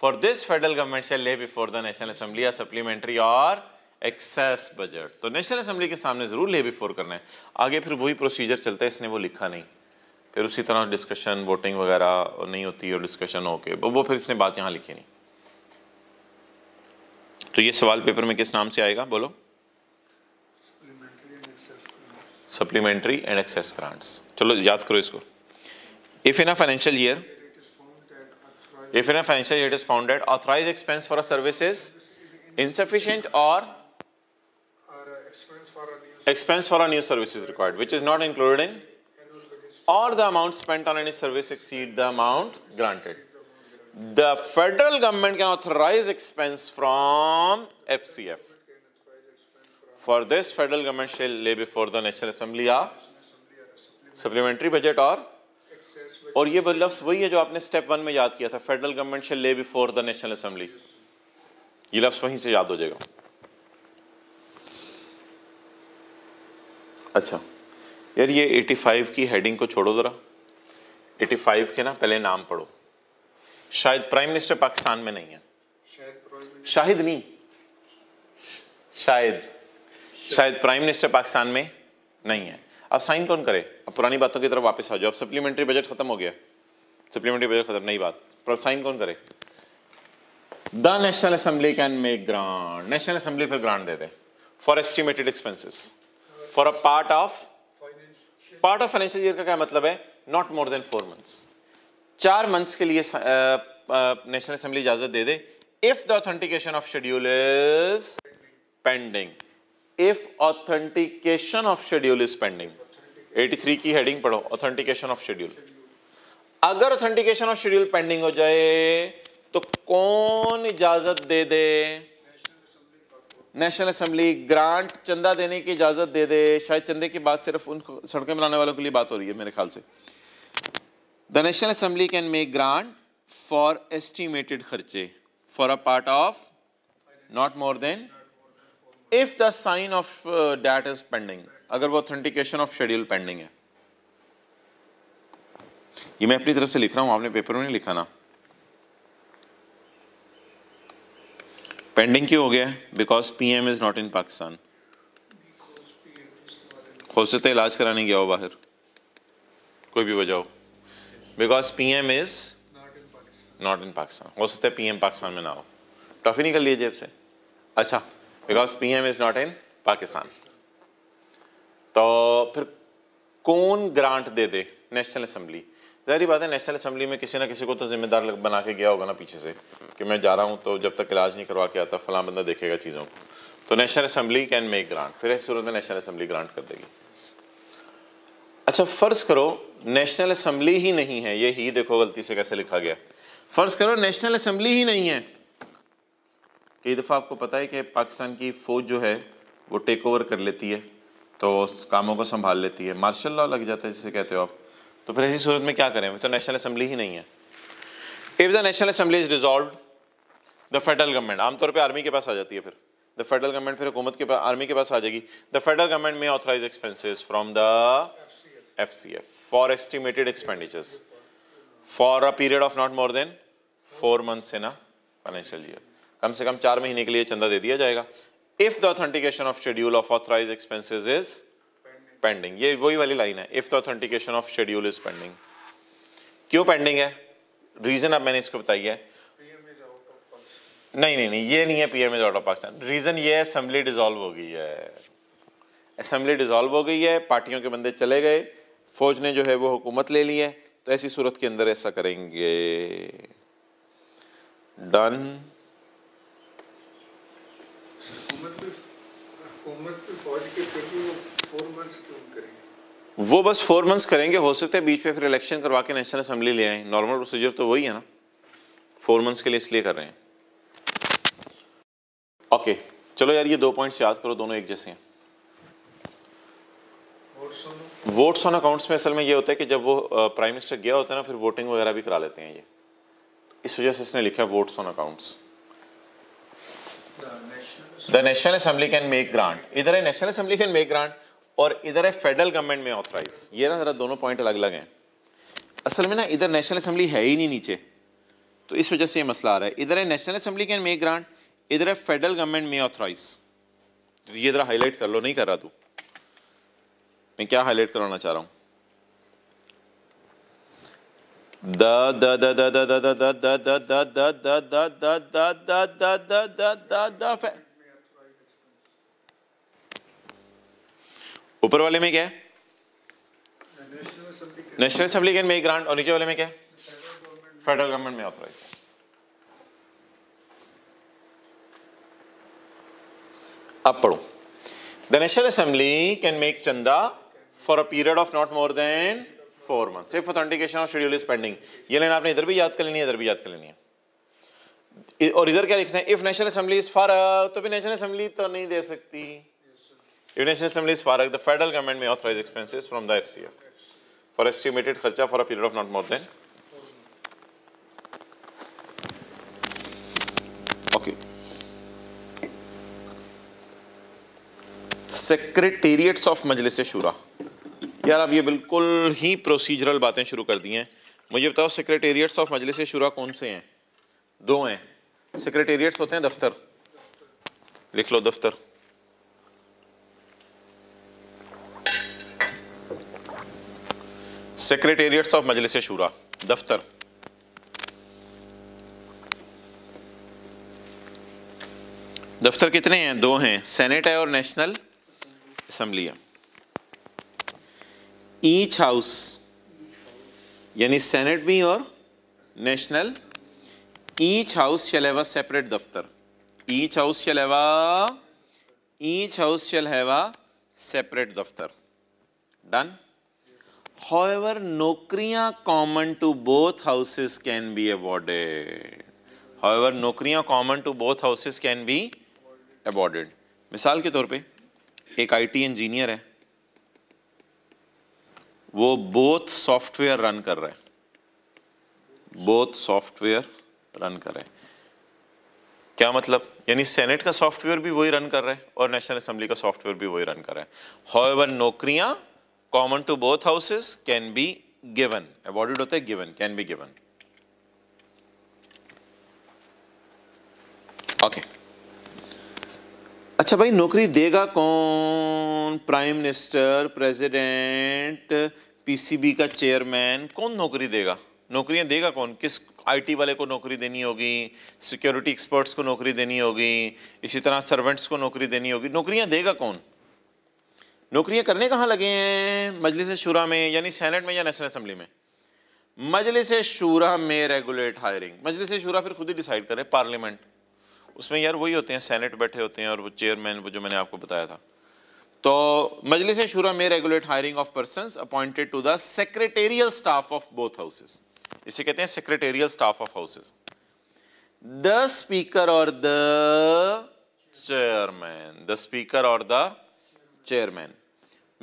for this federal government shall lay before the national assembly supplementary और एक्सेस बजट तो नेशनल असम्बली के सामने ज़रूर ले बिफोर करना है आगे फिर वही प्रोसीजर चलता है इसने वो लिखा नहीं फिर उसी तरह डिस्कशन वोटिंग वगैरह नहीं होती और डिस्कशन होके वो फिर इसने बात यहाँ लिखी नहीं तो ये सवाल पेपर में किस नाम से आएगा बोलो supplementary and excess grants. चलो याद करो इसको If in a financial year, if in a financial year it is found that authorized expense for a service is insufficient or expense for a new service is required, which is not included in or the amount spent on any service exceed the amount granted. The federal government can authorize expense from FCF. For this, federal government shall lay before the National Assembly a supplementary budget or और ये लफ्स वही है जो आपने step one में याद किया था federal government shall lay before the national assembly ये लफ्स वहीं से याद हो जाएगा अच्छा यार ये 85 की हेडिंग को छोड़ो ज़रा 85 के ना पहले नाम पढ़ो शायद प्राइम मिनिस्टर पाकिस्तान में नहीं है शायद नहीं शायद शायद प्राइम मिनिस्टर पाकिस्तान में नहीं है अब साइन कौन करे अब पुरानी बातों की तरफ वापस आ जाओ अब सप्लीमेंट्री बजट खत्म हो गया सप्लीमेंट्री बजट खत्म नई बात पर अब साइन कौन करे the national assembly can make grant national assembly फिर ग्रांट दे दे for estimated expenses for a part of part of financial year का क्या मतलब है not more than four months चार मंथ्स के लिए नेशनल uh, असेंबली uh, इजाजत दे दे if the authentication of schedule is pending if authentication of schedule is pending 83 की हेडिंग पढ़ो ऑथेंटिकेशन ऑफ शेड्यूल अगर ऑथेंटिकेशन ऑफ शेड्यूल पेंडिंग हो जाए तो कौन इजाजत दे दे नेशनल असेंबली ग्रांट चंदा देने की इजाजत दे दे शायद चंदे की बात सिर्फ उन सड़कें बनाने वालों के लिए बात हो रही है मेरे ख्याल से the national assembly can make grant for estimated खर्चे for a part of not more than if the sign of that is pending अगर वो ऑथेंटिकेशन ऑफ शेड्यूल पेंडिंग है ये मैं अपनी तरफ से लिख रहा हूं आपने पेपर में नहीं लिखा ना पेंडिंग क्यों हो गया because P M is not in Pakistan हो सकता है इलाज कराने गया हो बाहर कोई भी वजह हो because P M is not in Pakistan हो सकता है पी एम पाकिस्तान में ना हो टॉफी निकल लिए जेब से अच्छा because M is not in Pakistan तो फिर कौन ग्रांट दे दे नेशनल असम्बली जहरी बात है नेशनल असम्बली में किसी ना किसी को तो जिम्मेदार बना के गया होगा ना पीछे से कि मैं जा रहा हूँ तो जब तक इलाज नहीं करवा के आता फलां बंदा देखेगा चीज़ों को तो national assembly can make grant फिर इस सूरत में नेशनल असम्बली ग्रांट कर देगी अच्छा फ़र्ज़ करो नेशनल असम्बली ही नहीं है ये ही देखो गलती से कैसे लिखा गया फ़र्ज़ करो नेशनल असम्बली ही नहीं है कई दफ़ा आपको पता है कि पाकिस्तान की फ़ौज जो है वो टेक ओवर कर लेती है तो उस कामों को संभाल लेती है मार्शल लॉ लग जाता है जिसे कहते हो आप तो फिर ऐसी सूरत में क्या करें फिर तो नेशनल असम्बली ही नहीं है if the national assembly is dissolve the federal government आमतौर पर आर्मी के पास आ जाती है फिर द फेडरल गवर्नमेंट फिर हुकूमत के पास आर्मी के पास आ जाएगी the federal government may authorise expenses from the F C F for estimated expenditures for a period of not more than four months in a financial year कम से कम चार महीने के लिए चंदा दे दिया जाएगा if the authentication of schedule of authorise expenses is pending ये वही वाली लाइन है if the authentication of schedule is pending क्यों पेंडिंग है रीजन अब मैंने इसको बताई है नहीं नहीं नहीं ये नहीं है P M is out of Pakistan reason ये असेंबली डिजोल्व हो गई है असेंबली डिजोल्व हो गई है पार्टियों के बंदे चले गए फौज ने जो है वो हुकूमत ले ली है तो ऐसी सूरत के अंदर ऐसा करेंगे डन वो बस फोर मंथ्स करेंगे हो सकता है बीच में फिर इलेक्शन करवा के नेशनल असेंबली ले आए नॉर्मल प्रोसीजर तो वही है ना फोर मंथ्स के लिए इसलिए कर रहे हैं ओके चलो यार ये दो पॉइंट्स याद करो दोनों एक जैसे हैं वोट्स ऑन अकाउंट्स में असल में ये होता है कि जब वो प्राइम मिनिस्टर गया होता है ना फिर वोटिंग वगैरह भी करा लेते हैं ये इस वजह से इसने लिखा votes on accounts the national assembly can make grant इधर है national assembly can make grant और इधर है फेडरल गवर्नमेंट में ऑथराइज ये ना जरा दोनों पॉइंट अलग अलग हैं असल में ना इधर नेशनल असेंबली है ही नहीं नीचे तो इस वजह से ये मसला आ रहा है इधर है national assembly can make grant इधर है फेडरल गवर्नमेंट में ऑथराइज तो ये जरा हाईलाइट कर लो नहीं कर रहा तू मैं क्या हाईलाइट करवाना चाह रहा हूँ द ऊपर वाले में क्या है national assembly can make grant और नीचे वाले में क्या है फेडरल गवर्नमेंट में ऑथोराइज अब पढ़ो the national assembly can make चंदा for a period of not more than four month सिर्फ authentication of schedule is pending ये लेना आपने इधर भी याद कर लेनी है इधर भी याद कर लेनी है और इधर क्या लिखना है if national assembly is for तो भी नेशनल असेंबली तो नहीं दे सकती यूनेशन असेंबली स्मारक the federal government may authorise expenses from the F C F for estimated खर्चा for a period of not more than okay secretariats of Majlis Shura यार अब ये बिल्कुल ही प्रोसीजरल बातें शुरू कर दी हैं मुझे बताओ सेक्रेटेरिएट्स ऑफ मजलिस शुरा कौन से हैं दो हैं सेक्रेटेरिएट्स होते हैं दफ्तर लिख लो दफ्तर सेक्रेटेरिएट्स ऑफ मजलिस शूरा दफ्तर दफ्तर कितने हैं दो हैं सेनेट है और नेशनल असम्बली है ईच हाउस यानी सेनेट भी और national each house shall have separate दफ्तर each house shall each house shall have separate दफ्तर डन However, नौकरियां common to both houses can be awarded. However, नौकरियां common to both houses can be awarded. मिसाल के तौर पे एक आईटी इंजीनियर है वो बोथ सॉफ्टवेयर रन कर रहा है बोथ सॉफ्टवेयर रन कर रहे हैं क्या मतलब यानी सेनेट का सॉफ्टवेयर भी वही रन कर रहा है और नेशनल असेंबली का सॉफ्टवेयर भी वही रन कर रहा है हॉएवर नौकरियां common to both houses can be given awarded होते given can be given okay अच्छा भाई नौकरी देगा कौन प्राइम मिनिस्टर प्रेसिडेंट पीसीबी का चेयरमैन कौन नौकरी देगा नौकरियां देगा कौन किस आईटी वाले को नौकरी देनी होगी सिक्योरिटी एक्सपर्ट्स को नौकरी देनी होगी इसी तरह सर्वेंट्स को नौकरी देनी होगी नौकरियां देगा कौन नौकरियां करने कहाँ लगे हैं मजलिस शुरा में यानी सेनेट में या नेशनल असम्बली में मजलिस शुरा में रेगुलेट हायरिंग मजलिस शुरा फिर खुद ही डिसाइड करे पार्लियामेंट उसमें यार वही होते हैं सेनेट बैठे होते हैं और वो चेयरमैन वो जो मैंने आपको बताया था तो Majlis Shura may regulate hiring of person appointed to the secretarial staff of both houses इसे कहते हैं secretarial staff of houses the speaker और द चेयरमैन द स्पीकर और the chairman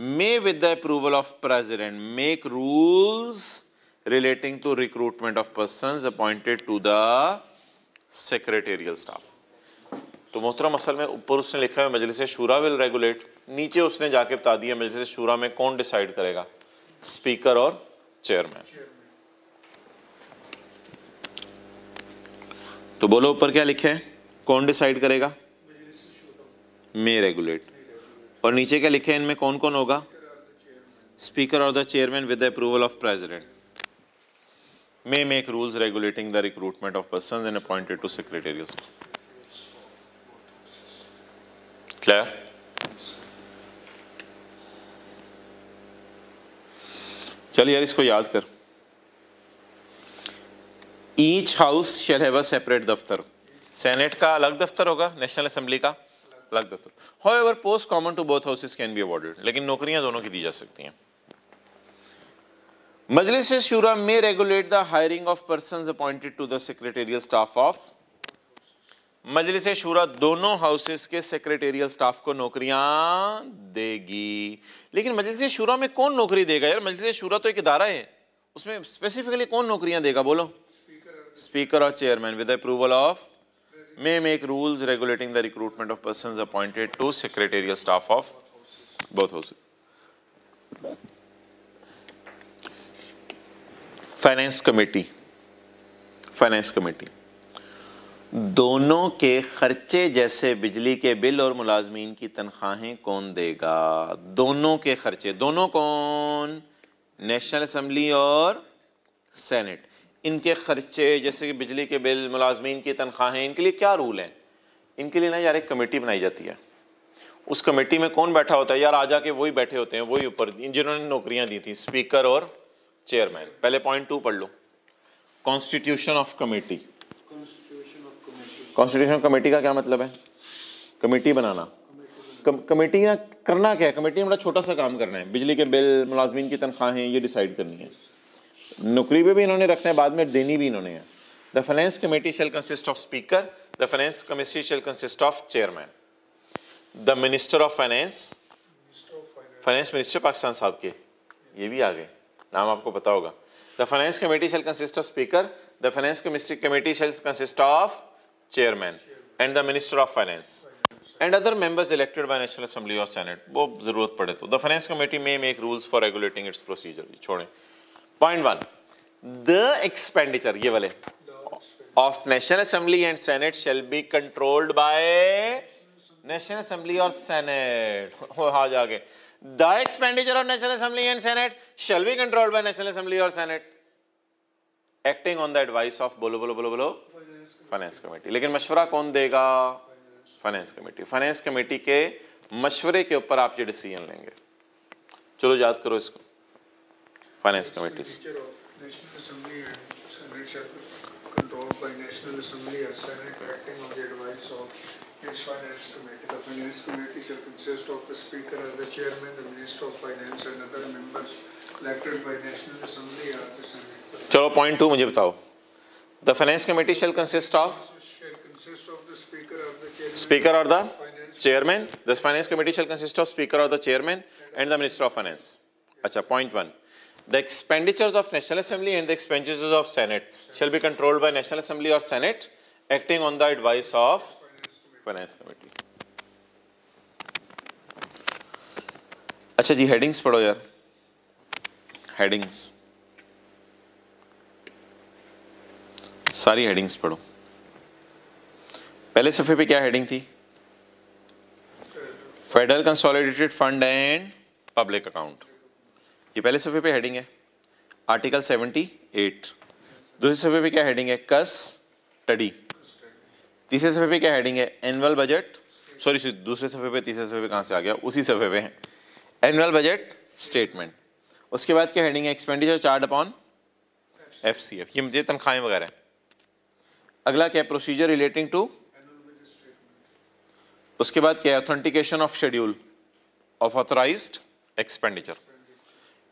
may with the approval of president make rules relating to recruitment of persons appointed to the secretarial staff तो मोहतरम असल में ऊपर उसने लिखा है मजलिस शूरा विल रेगुलेट नीचे उसने जाके बता दिया मजलिस शूरा में कौन डिसाइड करेगा स्पीकर और चेयरमैन तो बोलो ऊपर क्या लिखे कौन डिसाइड करेगा मे रेगुलेट और नीचे क्या लिखे इनमें कौन कौन होगा स्पीकर और the chairman with approval of president may make rules regulating the recruitment of person an appointed to secretaries. Clear चल यार इसको याद कर each house shall have a separate दफ्तर सेनेट का अलग दफ्तर होगा नेशनल असेंबली का however post common to both houses can be awarded लेकिन नौकरियां दोनों की दी जा सकती हैं Majlis Shura may regulate the hiring of person appointed to the secretarial staff of Majlis Shura दोनों हाउसेस के सेक्रेटेरियल स्टाफ को नौकरियां देगी लेकिन मजलिस शूरा में कौन नौकरी देगा यार मजलिस शूरा तो एक इदारा है उसमें स्पेसिफिकली कौन नौकरियां देगा बोलो स्पीकर और chairman with approval of may make rules regulating the recruitment of persons appointed to secretarial staff of both houses. Finance committee. Finance committee दोनों के खर्चे जैसे बिजली के बिल और मुलाजमीन की तनख्वाहें कौन देगा दोनों के खर्चे दोनों कौन नेशनल असम्बली और सेनेट इनके ख़र्चे जैसे कि बिजली के बिल मुलाजमीन की तनख्वाहें इनके लिए क्या रूल हैं इनके लिए ना यार एक कमेटी बनाई जाती है उस कमेटी में कौन बैठा होता है यार आ जाके वही बैठे होते हैं वही ऊपर जिन्होंने नौकरियाँ दी थी स्पीकर और चेयरमैन पहले पॉइंट टू पढ़ लो constitution of committee constitution committee का क्या मतलब है कमेटी बनाना कमेटी ना करना क्या है कमेटी में बड़ा छोटा सा काम करना है बिजली के बिल मुलाजमीन की तनख्वाहें ये डिसाइड करनी है नौकरी पे भी इन्होंने रखना है बाद में देनी भी इन्होंने है the finance committee shall consist of speaker the finance committee shall consist of chairman the minister of finance finance minister Pakistan साहब के ये भी आ गए नाम आपको पता होगा the finance committee shall consist of speaker the finance committee shall consist of chairman and the minister of finance and other members elected by national assembly of senate वो जरूरत पड़े तो the finance committee may make rules for regulating its procedure छोड़ें point one the expenditure ये वाले of national assembly and senate shall be controlled by national assembly और senate हा जाके the expenditure of national assembly and senate shall be controlled by national assembly और senate acting on the advice of बोलो बोलो बोलो बोलो finance committee लेकिन मशवरा कौन देगा फाइनेंस कमेटी फाइनेंस कमेटी के मशवरे के ऊपर आप ये डिसीजन लेंगे चलो याद करो इसको finance committees. National Assembly Senate acting on the advice of its Finance Committee. The Finance Committee shall consist of the Speaker as the Chairman, the Minister of Finance and other members elected by National Assembly as the Senate. चलो point two मुझे बताओ. The Finance Committee shall consist of Speaker or the Chairman. The Finance Committee shall consist of Speaker or the Chairman and the Minister of Finance. अच्छा point one. The expenditures of National Assembly and the expenditures of Senate shall be controlled by National Assembly or Senate acting on the advice of Finance Committee. अच्छा जी headings पढ़ो यार headings सारी headings पढ़ो पहले सफ़े पे क्या heading थी federal consolidated fund and public account ये पहले सफ़े पे हेडिंग है आर्टिकल 78 दूसरे सफ़े पे क्या हेडिंग है कस टडी तीसरे सफ़े पे क्या हेडिंग है एनुअल बजट सॉरी दूसरे सफ़े पे तीसरे सफ़े पे कहाँ से आ गया उसी सफ़े पे है एनुअल बजट स्टेटमेंट उसके बाद क्या हेडिंग है expenditure chart upon F C F ये मुझे तनख्वाहें वगैरह अगला क्या है प्रोसीजर रिलेटिंग टू उसके बाद क्या है authentication of schedule of authorize expenditure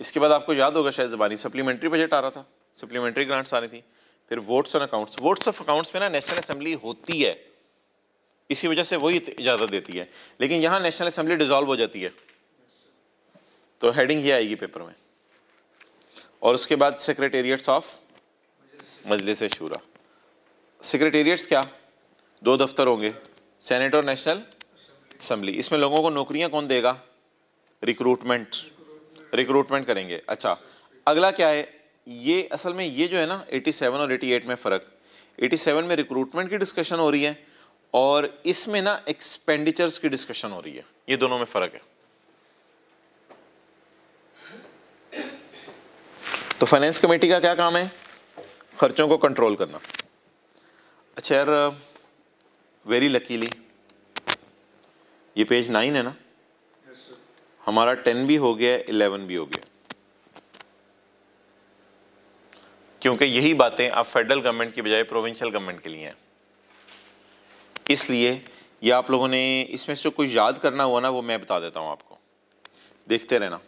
इसके बाद आपको याद होगा शायद जबानी सप्लीमेंट्री बजट आ रहा था सप्लीमेंट्री ग्रांट्स आ रही थी फिर votes on accounts votes of accounts में ना नेशनल असेंबली होती है इसी वजह से वही इजाज़त देती है लेकिन यहाँ नेशनल असेंबली डिजॉल्व हो जाती है तो हेडिंग ही आएगी पेपर में और उसके बाद सेक्रेटेरिएट्स ऑफ मजलिस शूरा सेक्रेटेरिएट्स क्या दो दफ्तर होंगे सेनेट और नेशनल असम्बली इसमें लोगों को नौकरियां कौन देगा रिक्रूटमेंट रिक्रूटमेंट करेंगे अच्छा अगला क्या है ये असल में ये जो है ना 87 और 88 में फ़र्क 87 में रिक्रूटमेंट की डिस्कशन हो रही है और इसमें ना एक्सपेंडिचर्स की डिस्कशन हो रही है ये दोनों में फ़र्क है तो फाइनेंस कमेटी का क्या काम है खर्चों को कंट्रोल करना अच्छा यार वेरी लकीली ये पेज नाइन है ना हमारा टेन भी हो गया इलेवन भी हो गया क्योंकि यही बातें अब फेडरल गवर्नमेंट की बजाय प्रोविंशियल गवर्नमेंट के लिए हैं इसलिए ये आप लोगों ने इसमें से कुछ याद करना हुआ ना वो मैं बता देता हूँ आपको देखते रहना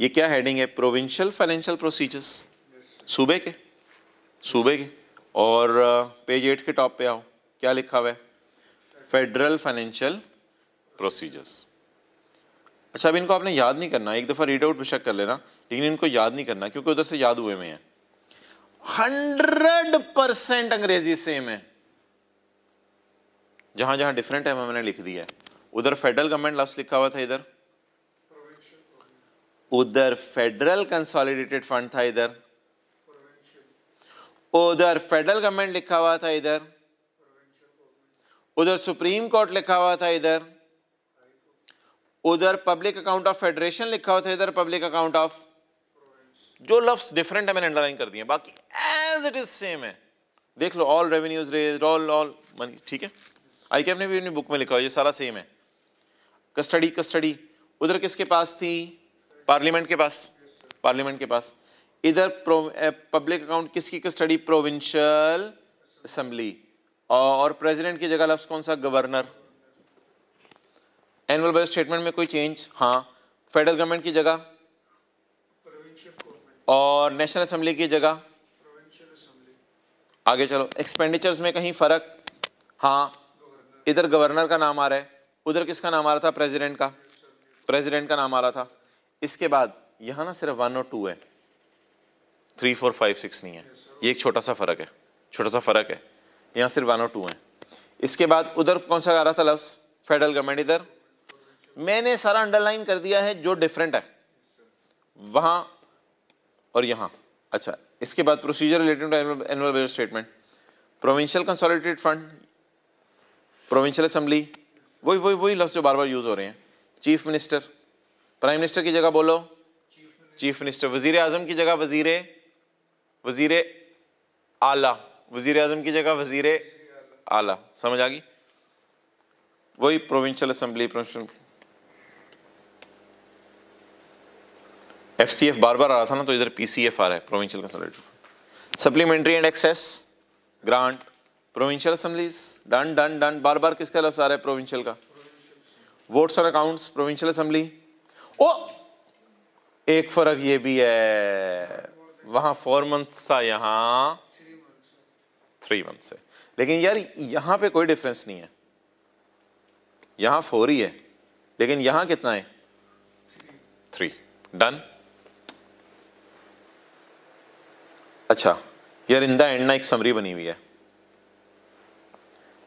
ये क्या हेडिंग है प्रोविंशियल फाइनेंशियल प्रोसीजर्स सूबे के सूबे के और पेज एट के टॉप पे आओ क्या लिखा हुआ है फेडरल फाइनेंशियल प्रोसीजर्स अच्छा अब इनको आपने याद नहीं करना एक दफ़ा रीड आउट बेशक कर लेना लेकिन इनको याद नहीं करना क्योंकि उधर से याद हुए में है हंड्रेड परसेंट अंग्रेजी सेम है जहां जहां डिफरेंट है मैंने लिख दिया है उधर फेडरल गवर्नमेंट लफ्स लिखा हुआ था इधर उधर फेडरल कंसोलिडेटेड फंड था इधर उधर फेडरल गवर्नमेंट लिखा हुआ था इधर उधर सुप्रीम कोर्ट लिखा हुआ था इधर उधर पब्लिक अकाउंट ऑफ फेडरेशन लिखा हुआ था इधर पब्लिक अकाउंट ऑफ जो लफ्स डिफरेंट है मैंने अंडरलाइन कर दिए बाकी एज इट इज सेम है देख लो all revenues raise all all money ठीक है आई कैम ने भी अपनी बुक में लिखा हो ये सारा सेम है कस्टडी कस्टडी उधर किसके पास थी पार्लियामेंट के पास पार्लियामेंट के पास इधर पब्लिक अकाउंट eh, किसकी कस्टडी प्रोविंशियल असम्बली और प्रेसिडेंट की जगह लफ्स कौन सा गवर्नर एनुअल बजट स्टेटमेंट में कोई चेंज हाँ फेडरल गवर्नमेंट की जगह और नेशनल असम्बली की जगह आगे चलो एक्सपेंडिचर्स में कहीं फ़र्क हाँ इधर गवर्नर का नाम आ रहा है उधर किसका नाम आ रहा था प्रेसिडेंट का प्रेसिडेंट का नाम आ रहा था इसके बाद यहाँ ना सिर्फ वन और टू है थ्री फोर फाइव सिक्स नहीं है ये एक छोटा सा फ़र्क है छोटा सा फ़र्क है यहाँ सिर्फ वन और टू है इसके बाद उधर कौन सा आ रहा था लफ्स फेडरल गवर्नमेंट इधर मैंने सारा अंडरलाइन कर दिया है जो डिफरेंट है वहाँ और यहाँ अच्छा इसके बाद procedure related to annual budget statement provincial consolidated fund provincial assembly वही वही वही लफ्ज़ जो बार बार यूज़ हो रहे हैं चीफ मिनिस्टर प्राइम मिनिस्टर की जगह बोलो चीफ मिनिस्टर वजीर अजम की जगह वजीर वजीर आला वजीर अजम की जगह वजीर आला समझ आ गई वही provincial assembly provincial F C F बार बार आ रहा था ना तो इधर पी सी एफ आ रहा है provincial consolidated supplementary and excess grant provincial assemblies done done done बार बार किसका लफ्ज आ रहा है प्रोविंशियल का वोट्स और अकाउंट्स प्रोविंशियल असेंबली ओ एक फर्क ये भी है वहां फोर मंथ्स था यहां थ्री मंथ्स है लेकिन यार यहां पे कोई डिफरेंस नहीं है यहां फोर ही है लेकिन यहां कितना है थ्री डन अच्छा यार इन एंड ना एक समरी बनी हुई है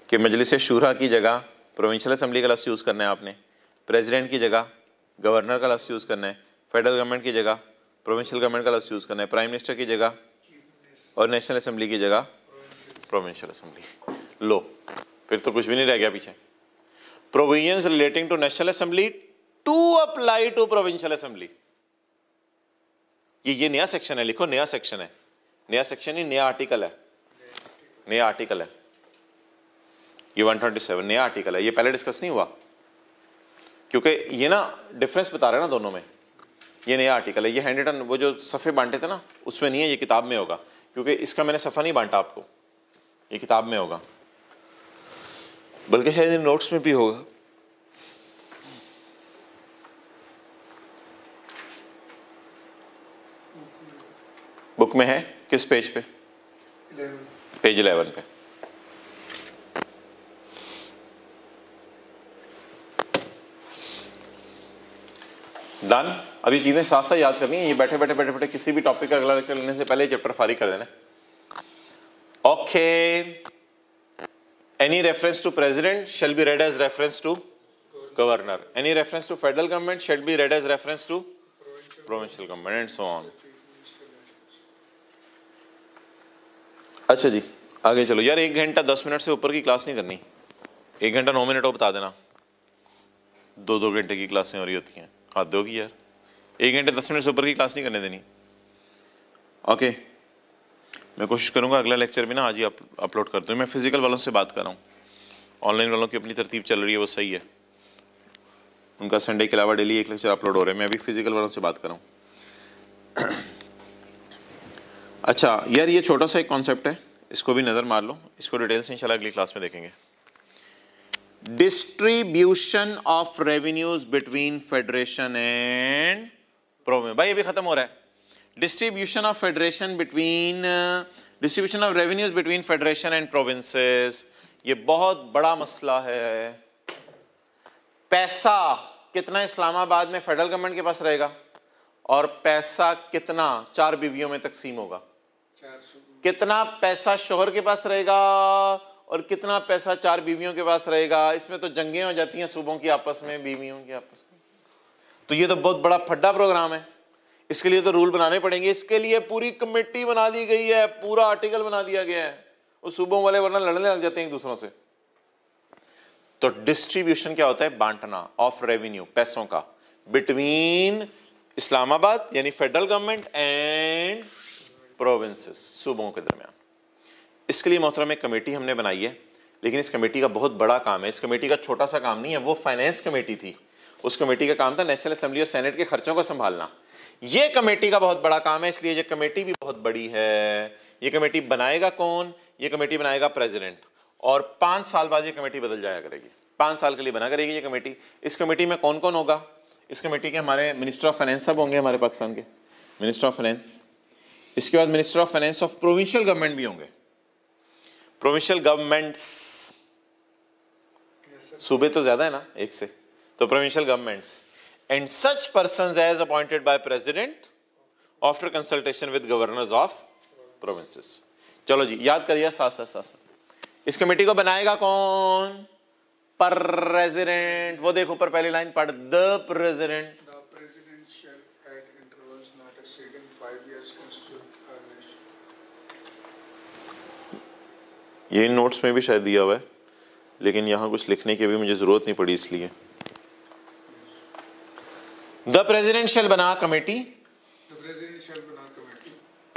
कि मजलिस शूरा की जगह प्रोविंशियल असम्बली का लफ्स यूज़ करना है आपने प्रेसिडेंट की जगह गवर्नर का लफ्स यूज़ करना है फेडरल गवर्नमेंट की जगह प्रोविंशियल गवर्नमेंट का लफ्स यूज़ करना है प्राइम मिनिस्टर की जगह और नेशनल असम्बली की जगह प्रोविंशियल असम्बली लो फिर तो कुछ भी नहीं रह गया पीछे provisions relating to national assembly to apply to provincial assembly ये ये नया सेक्शन है लिखो नया सेक्शन है नया सेक्शन ही नया आर्टिकल है नया आर्टिकल है ये 127 नया आर्टिकल है ये पहले डिस्कस नहीं हुआ क्योंकि ये ना डिफरेंस बता रहे है ना दोनों में ये नया आर्टिकल है ये हैंड रिटन वो जो सफ़े बांटे थे ना उसमें नहीं है ये किताब में होगा क्योंकि इसका मैंने सफ़ा नहीं बांटा आपको ये किताब में होगा बल्कि शायद नोट्स में भी होगा बुक में है किस पेज पे पेज इलेवन पे डन अभी चीज़ें साथ साथ याद करनी है ये बैठे बैठे बैठे बैठे किसी भी टॉपिक का अगला लेक्चर लेने से पहले चैप्टर फारी कर देना okay any reference to president shall be read as reference to governor any reference to federal government shall be read as reference to provincial government and so on अच्छा जी आगे चलो यार एक घंटा दस मिनट से ऊपर की क्लास नहीं करनी एक घंटा नौ मिनट और बता देना दो दो घंटे की क्लासें हो रही होती हैं हाथ दोगी यार एक घंटे दस मिनट से ऊपर की क्लास नहीं करने देनी ओके मैं कोशिश करूँगा अगला लेक्चर भी ना आज ही अपलोड कर दूँ मैं फ़िज़िकल वालों से बात कर रहा हूँ ऑनलाइन वालों की अपनी तरतीब चल रही है वो सही है उनका संडे के अलावा डेली एक लेक्चर अपलोड हो रहे हैं मैं अभी फ़िज़िकल वालों से बात कर रहा हूँ अच्छा यार ये छोटा सा एक कॉन्सेप्ट है इसको भी नज़र मार लो इसको डिटेल्स से इंशाल्लाह अगली क्लास में देखेंगे distribution of revenues between federation and province भाई अभी खत्म हो रहा है distribution of federation between distribution of revenues between federation and provinces ये बहुत बड़ा मसला है पैसा कितना इस्लामाबाद में फेडरल गवर्नमेंट के पास रहेगा और पैसा कितना चार बीवियों में तकसीम होगा कितना पैसा शोहर के पास रहेगा और कितना पैसा चार बीवियों के पास रहेगा इसमें तो जंगें हो जाती हैं सूबों की आपस में बीवियों की आपस में तो ये तो बहुत बड़ा फड्डा प्रोग्राम है इसके लिए तो रूल बनाने पड़ेंगे इसके लिए पूरी कमेटी बना दी गई है पूरा आर्टिकल बना दिया गया है और सूबों वाले वरना लड़ने लग जाते हैं एक दूसरों से तो डिस्ट्रीब्यूशन क्या होता है बांटना ऑफ रेवेन्यू पैसों का बिटवीन इस्लामाबाद यानी फेडरल गवर्नमेंट एंड प्रोविंसेस सूबों के दरमियान इसके लिए मोहतरम एक कमेटी हमने बनाई है लेकिन इस कमेटी का बहुत बड़ा काम है इस कमेटी का छोटा सा काम नहीं है वो फाइनेंस कमेटी थी उस कमेटी का काम था नेशनल असम्बली और सेनेट के खर्चों को संभालना ये कमेटी का बहुत बड़ा काम है इसलिए ये कमेटी भी बहुत बड़ी है ये कमेटी बनाएगा कौन ये कमेटी बनाएगा प्रेसिडेंट और पाँच साल बाद ये कमेटी बदल जाया करेगी पाँच साल के लिए बना करेगी ये कमेटी इस कमेटी में कौन कौन होगा इस कमेटी के हमारे मिनिस्टर ऑफ फाइनेंस सब होंगे हमारे पाकिस्तान के मिनिस्टर ऑफ फाइनेंस इसके बाद minister of finance of provincial government भी होंगे प्रोविंशियल गवर्नमेंट्स सूबे तो ज्यादा है ना एक से तो provincial governments and such person as appointed by president after consultation with governors of provinces चलो जी याद करिए साथ साथ साथ साथ इस कमेटी को बनाएगा कौन पर प्रेसिडेंट वो देखो ऊपर पहली लाइन पढ़ द प्रेसिडेंट ये इन नोट्स में भी शायद दिया हुआ है लेकिन यहाँ कुछ लिखने की भी मुझे ज़रूरत नहीं पड़ी इसलिए द प्रेजिडेंट शेल बना committee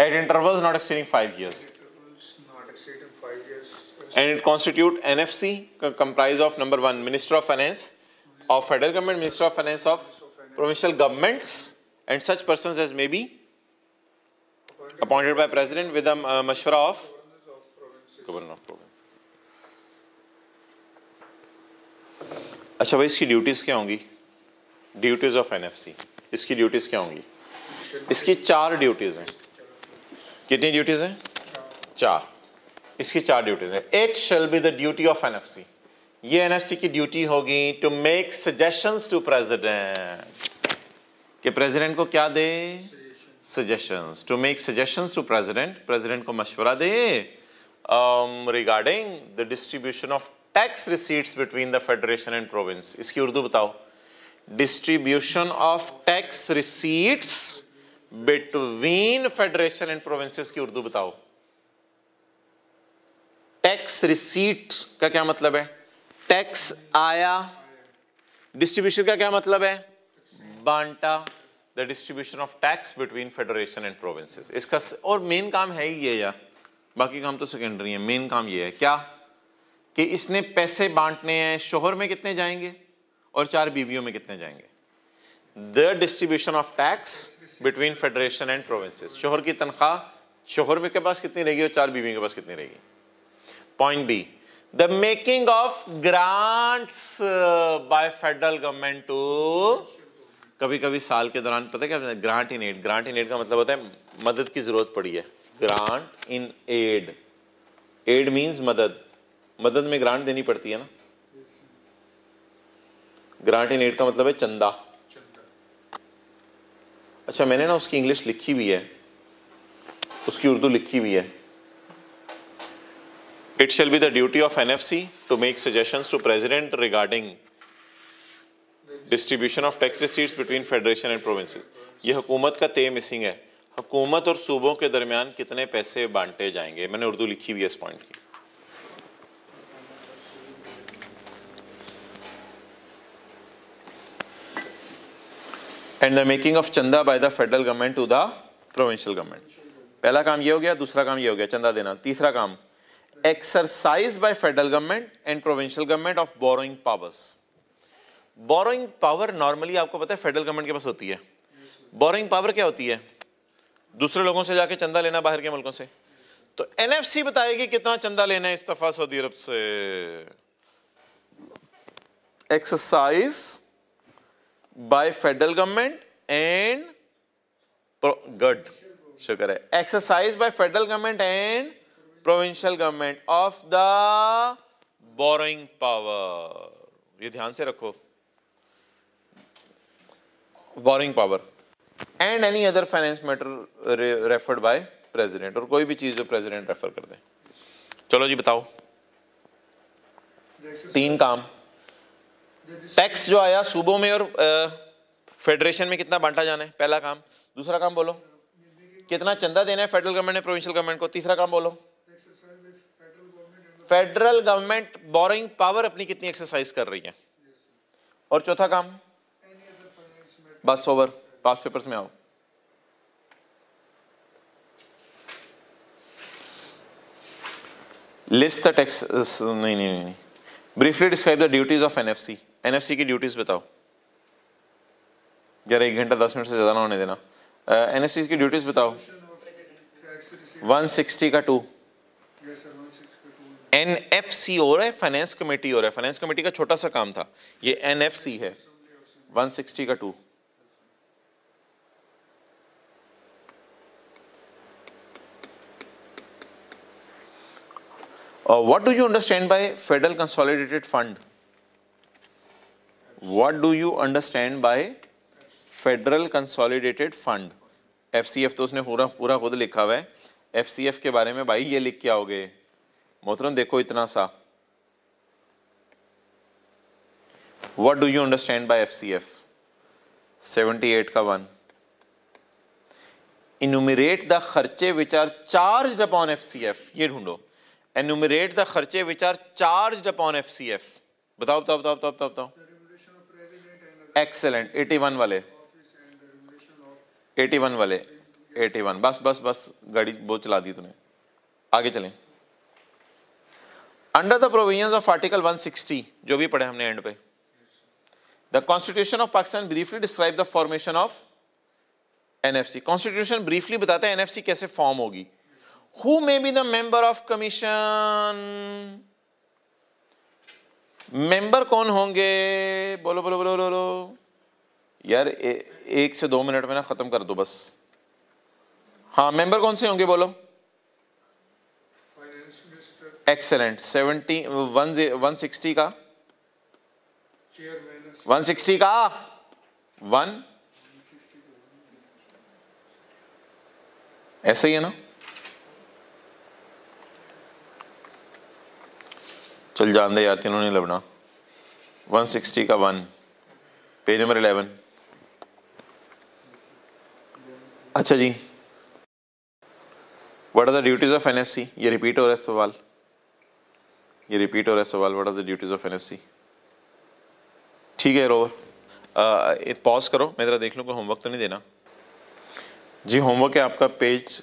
at intervals not exceeding 5 years not exceeding 5 years and it constitute nfc comprise of number 1 minister of finance of federal government minister of finance of provincial governments and such persons as may be appointed by president with a uh, mashwara of governor of province अच्छा भाई इसकी duties क्या होंगी duties of NFC इसकी duties क्या होंगी इसकी चार ड्यूटीज़ हैं कितनी ड्यूटीज़ हैं चार इसकी चार ड्यूटीज़ हैं it shall be the duty of NFC ये एनएफसी की ड्यूटी होगी to make suggestion to president कि प्रेसिडेंट को क्या दे suggestions to make suggestions to president president को मशवरा दे um, regarding the distribution of tax receipts between the federation and province iski urdu batao distribution of tax receipts between federation and provinces की urdu batao tax receipt ka kya matlab hai tax आया distribution ka kya matlab hai banta the distribution of tax between federation and provinces iska और main kaam hai ye ये बाकी काम तो secondary है main काम ये है क्या कि इसने पैसे बांटने हैं शोहर में कितने जाएंगे और चार बीवियों में कितने जाएंगे the distribution of tax between federation and provinces शोहर की तनख्वाह शोहर में के पास कितनी रहेगी और चार बीवियों के पास कितनी रहेगी point B the making of grants by federal government to कभी कभी साल के दौरान पता क्या grant in aid grant in aid का मतलब होता है मदद की जरूरत पड़ी है grant in aid aid means मदद मदद में ग्रांट देनी पड़ती है ना ग्रांट इन एड का मतलब है चंदा अच्छा मैंने ना उसकी इंग्लिश लिखी हुई है उसकी उर्दू लिखी हुई है it shall be the duty of N F C to make suggestion to president regarding distribution of tax receipts between federation and provinces ये हुकूमत का ते मिसिंग है हुकूमत और सूबों के दरमियान कितने पैसे बांटे जाएंगे मैंने उर्दू लिखी हुई है इस पॉइंट की एंड द मेकिंग ऑफ चंदा by the federal government to the provincial government पहला काम ये हो गया दूसरा काम ये हो गया चंदा देना तीसरा काम exercise by federal government and provincial government of borrowing powers borrowing power normally आपको पता है फेडरल गवर्नमेंट के पास होती है बोरोइंग पावर क्या होती है दूसरे लोगों से जाके चंदा लेना बाहर के मुल्कों से तो एनएफसी बताएगी कितना चंदा लेना है इस दफा सऊदी अरब से exercise by federal government and गड शुक्र है exercise by federal government and provincial government of the borrowing power ये ध्यान से रखो boring power and any other finance matter referred by president और कोई भी चीज़ जो प्रेसिडेंट रेफर कर दे चलो जी बताओ तीन काम टैक्स जो आया सूबों में और फेडरेशन में कितना बांटा जाना है पहला काम दूसरा काम बोलो कितना चंदा देना है फेडरल गवर्नमेंट ने प्रोविंशियल गवर्नमेंट को तीसरा काम बोलो फेडरल गवर्नमेंट बोरिंग पावर अपनी कितनी एक्सरसाइज कर रही है और चौथा काम बस ओवर पास पेपर्स में आओ लिस्ट द टैक्स नहीं नहीं नहीं briefly describe the duties of NFC NFC की ड्यूटीज बताओ जरा एक घंटा दस मिनट से ज़्यादा ना होने देना एन uh, की ड्यूटीज बताओ 160 का टू एन एफ सी हो रहा है फाइनेंस कमेटी हो रहा है फाइनेंस कमेटी का छोटा सा काम था ये एन एफ सी है 160 का two Uh, what do you understand by Federal Consolidated Fund? What do you understand by Federal Consolidated Fund? F तो उसने पूरा पूरा खुद लिखा हुआ है एफ के बारे में भाई ये लिख के आओगे मोहतरम देखो इतना सा what do you understand by F C F seventy eight का वन इनुमिरेट द खर्चे which are charge upon F C F ये ढूंढो एनुमरेट द खर्चे which are charge upon F C F बताओ बताओ बताओ बताओ बताओ बताओ एक्सेलेंट एटी वन वाले एटी वन वाले एटी वन बस बस बस गाड़ी बहुत चला दी तूने आगे चले under the provision of article 160 जो भी पढ़े हमने एंड पे the constitution of Pakistan briefly describe the formation of NFC constitution briefly बताते है एनएफसी कैसे फॉर्म होगी who may be the member of commission member कौन होंगे बोलो बोलो बोलो बोलो यार ए, एक से दो मिनट में ना ख़त्म कर दो बस हाँ मेंबर कौन से होंगे बोलो excellent seventy one one sixty का वन सिक्सटी का वन ऐसा ही है ना चल जान दे यार तीनों नहीं लबना 160 का वन पेज नंबर 11 अच्छा जी what are the duties of NFC ये रिपीट हो रहा है सवाल ये रिपीट हो रहा है सवाल what are the duties of NFC ठीक है रोवर पॉज करो मैं ज़रा देख लूँ कोई होमवर्क तो नहीं देना जी होमवर्क है आपका पेज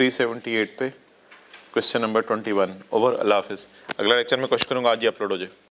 378 पे क्वेश्चन नंबर 21 ओवर अल्लाह हाफिज़ अगला लेक्चर में क्वेश्चन करूँगा आज ही अपलोड हो जाए